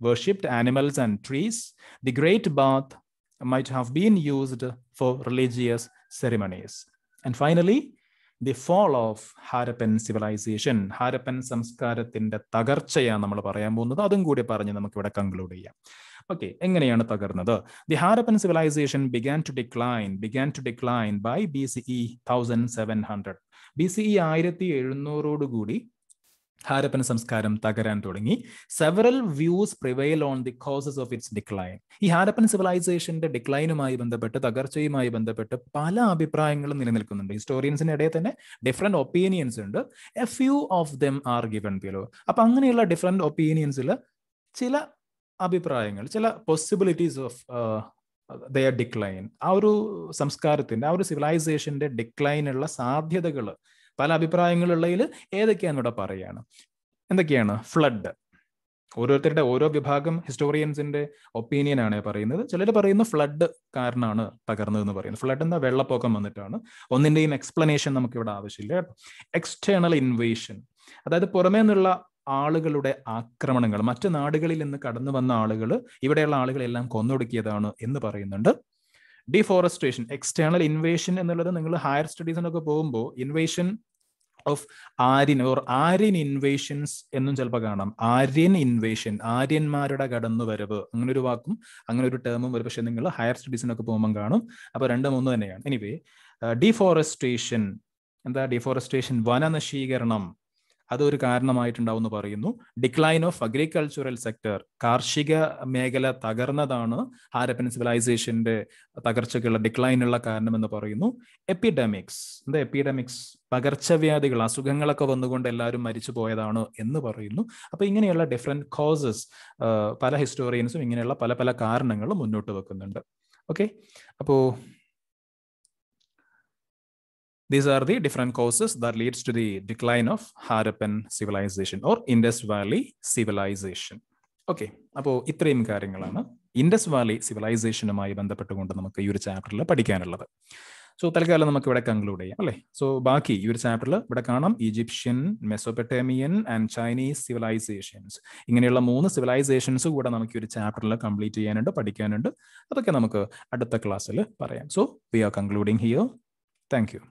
worshipped animals and trees, the great bath might have been used for religious ceremonies. And finally, the fall of Harappan civilization, Harappan samskarathinte tagarchaya nammal parayan povunnathu adum koodi paranju namukku ivada conclude cheyyam. Okay, enganeyanu tagarnathu? The Harappan civilization began to decline, began to decline by BCE 1700. BCE 1700 odu koodi Harappan സംസ്കാരം തകരാൻ തുടങ്ങി several views prevail on the causes of its decline ഈ Harappan സിവിലൈസേഷന്റെ ഡിക്ലൈനുമായി ബന്ധപ്പെട്ട് തകർച്ചയുമായി ബന്ധപ്പെട്ട് പല അഭിപ്രായങ്ങളും നിലനിൽക്കുന്നുണ്ട് ഹിസ്റ്റോറിയൻസിന്റെ ഇടയിൽ തന്നെ ഡിഫറെന്റ് ഒപ്പീനിയൻസ് ഉണ്ട് a few of them are given below അപ്പൊ അങ്ങനെയുള്ള ഡിഫറെന്റ് ഒപ്പീനിയൻസിൽ ചില അഭിപ്രായങ്ങൾ ചില പോസിബിലിറ്റീസ് ഓഫ് ദ ഡിക്ലൈൻ ആ ഒരു സംസ്കാരത്തിന്റെ ആ ഒരു സിവിലൈസേഷന്റെ ഡിക്ലൈനുള്ള സാധ്യതകൾ പല അഭിപ്രായങ്ങളുള്ളതിൽ ഏതൊക്കെയാണ് ഇവിടെ പറയുകയാണ് എന്തൊക്കെയാണ് ഫ്ലഡ് ഓരോരുത്തരുടെ ഓരോ വിഭാഗം ഹിസ്റ്റോറിയൻസിന്റെ ഒപ്പീനിയൻ ആണ് പറയുന്നത് ചിലർ പറയുന്ന ഫ്ലഡ് കാരണമാണ് എന്ന് പറയുന്നത് ഫ്ലഡ് എന്താ വെള്ളപ്പൊക്കം വന്നിട്ടാണ് ഒന്നിന്റെയും എക്സ്പ്ലനേഷൻ നമുക്ക് ഇവിടെ ആവശ്യമില്ല എക്സ്റ്റേണൽ ഇൻവേഷൻ അതായത് പുറമേ നിന്നുള്ള ആളുകളുടെ ആക്രമണങ്ങൾ മറ്റു നാടുകളിൽ നിന്ന് കടന്നു വന്ന ആളുകൾ ഇവിടെയുള്ള ആളുകളെല്ലാം കൊന്നൊടുക്കിയതാണ് എന്ന് പറയുന്നുണ്ട് ഡിഫോറസ്ട്രേഷൻ എക്സ്റ്റേണൽ ഇൻവേഷൻ എന്നുള്ളത് നിങ്ങൾ ഹയർ സ്റ്റഡീസിനൊക്കെ പോകുമ്പോൾ invasion of Aryan or Aryan invasions എന്നും ചിലപ്പോൾ കാണാം ആര്യൻ ഇൻവേഷൻ ആര്യന്മാരുടെ വരവ് അങ്ങനെ ഒരു വാക്കും അങ്ങനെ ഒരു ടേമും ഒരു പക്ഷേ നിങ്ങൾ ഹയർ സ്റ്റഡീസിനൊക്കെ പോകുമ്പോൾ കാണും അപ്പോൾ രണ്ടും ഒന്ന് തന്നെയാണ് എനിവേ ഡിഫോറസ്ട്രേഷൻ എന്താ ഡിഫോറസ്ട്രേഷൻ വനനശീകരണം അതൊരു കാരണമായിട്ടുണ്ടാവുമെന്ന് പറയുന്നു ഡിക്ലൈൻ ഓഫ് അഗ്രികൾച്ചറൽ സെക്ടർ കാർഷിക മേഖല തകർന്നതാണ് ഹാരപ്പൻ സിവിലൈസേഷന്റെ തകർച്ചയ്ക്കുള്ള ഡിക്ലൈനുള്ള കാരണമെന്ന് പറയുന്നു എപ്പിഡമിക്സ് എന്താ എപ്പിഡമിക്സ് പകർച്ചവ്യാധികൾ അസുഖങ്ങളൊക്കെ വന്നുകൊണ്ട് എല്ലാവരും മരിച്ചു പോയതാണ് എന്ന് പറയുന്നു അപ്പൊ ഇങ്ങനെയുള്ള ഡിഫറെന്റ് കോസസ് പല ഹിസ്റ്റോറിയൻസും ഇങ്ങനെയുള്ള പല പല കാരണങ്ങളും മുന്നോട്ട് വെക്കുന്നുണ്ട് ഓക്കെ അപ്പോൾ These are the different causes that leads to the decline of Harappan civilization or Indus Valley civilization. Okay അപ്പോൾ ഇത്രയും കാര്യങ്ങളാണ് ഇൻഡസ് വാലി സിവിലൈസേഷനുമായി ബന്ധപ്പെട്ടുകൊണ്ട് നമുക്ക് ഈ ഒരു ചാപ്റ്ററിൽ പഠിക്കാനുള്ളത് സോ തൽക്കാലം നമുക്ക് ഇവിടെ കൺക്ലൂഡ് ചെയ്യാം അല്ലേ സോ ബാക്കി ഈ ഒരു ചാപ്റ്ററിൽ ഇവിടെ കാണാം Egyptian Mesopotamian and Chinese civilizations ഇങ്ങനെയുള്ള മൂന്ന് സിവിലൈസേഷൻസ് കൂടെ നമുക്ക് ഈ ഒരു ചാപ്റ്ററിൽ കംപ്ലീറ്റ് ചെയ്യാനുണ്ട് പഠിക്കാനുണ്ട് അതൊക്കെ നമുക്ക് അടുത്ത ക്ലാസ്സിൽ പറയാം so we are concluding here thank U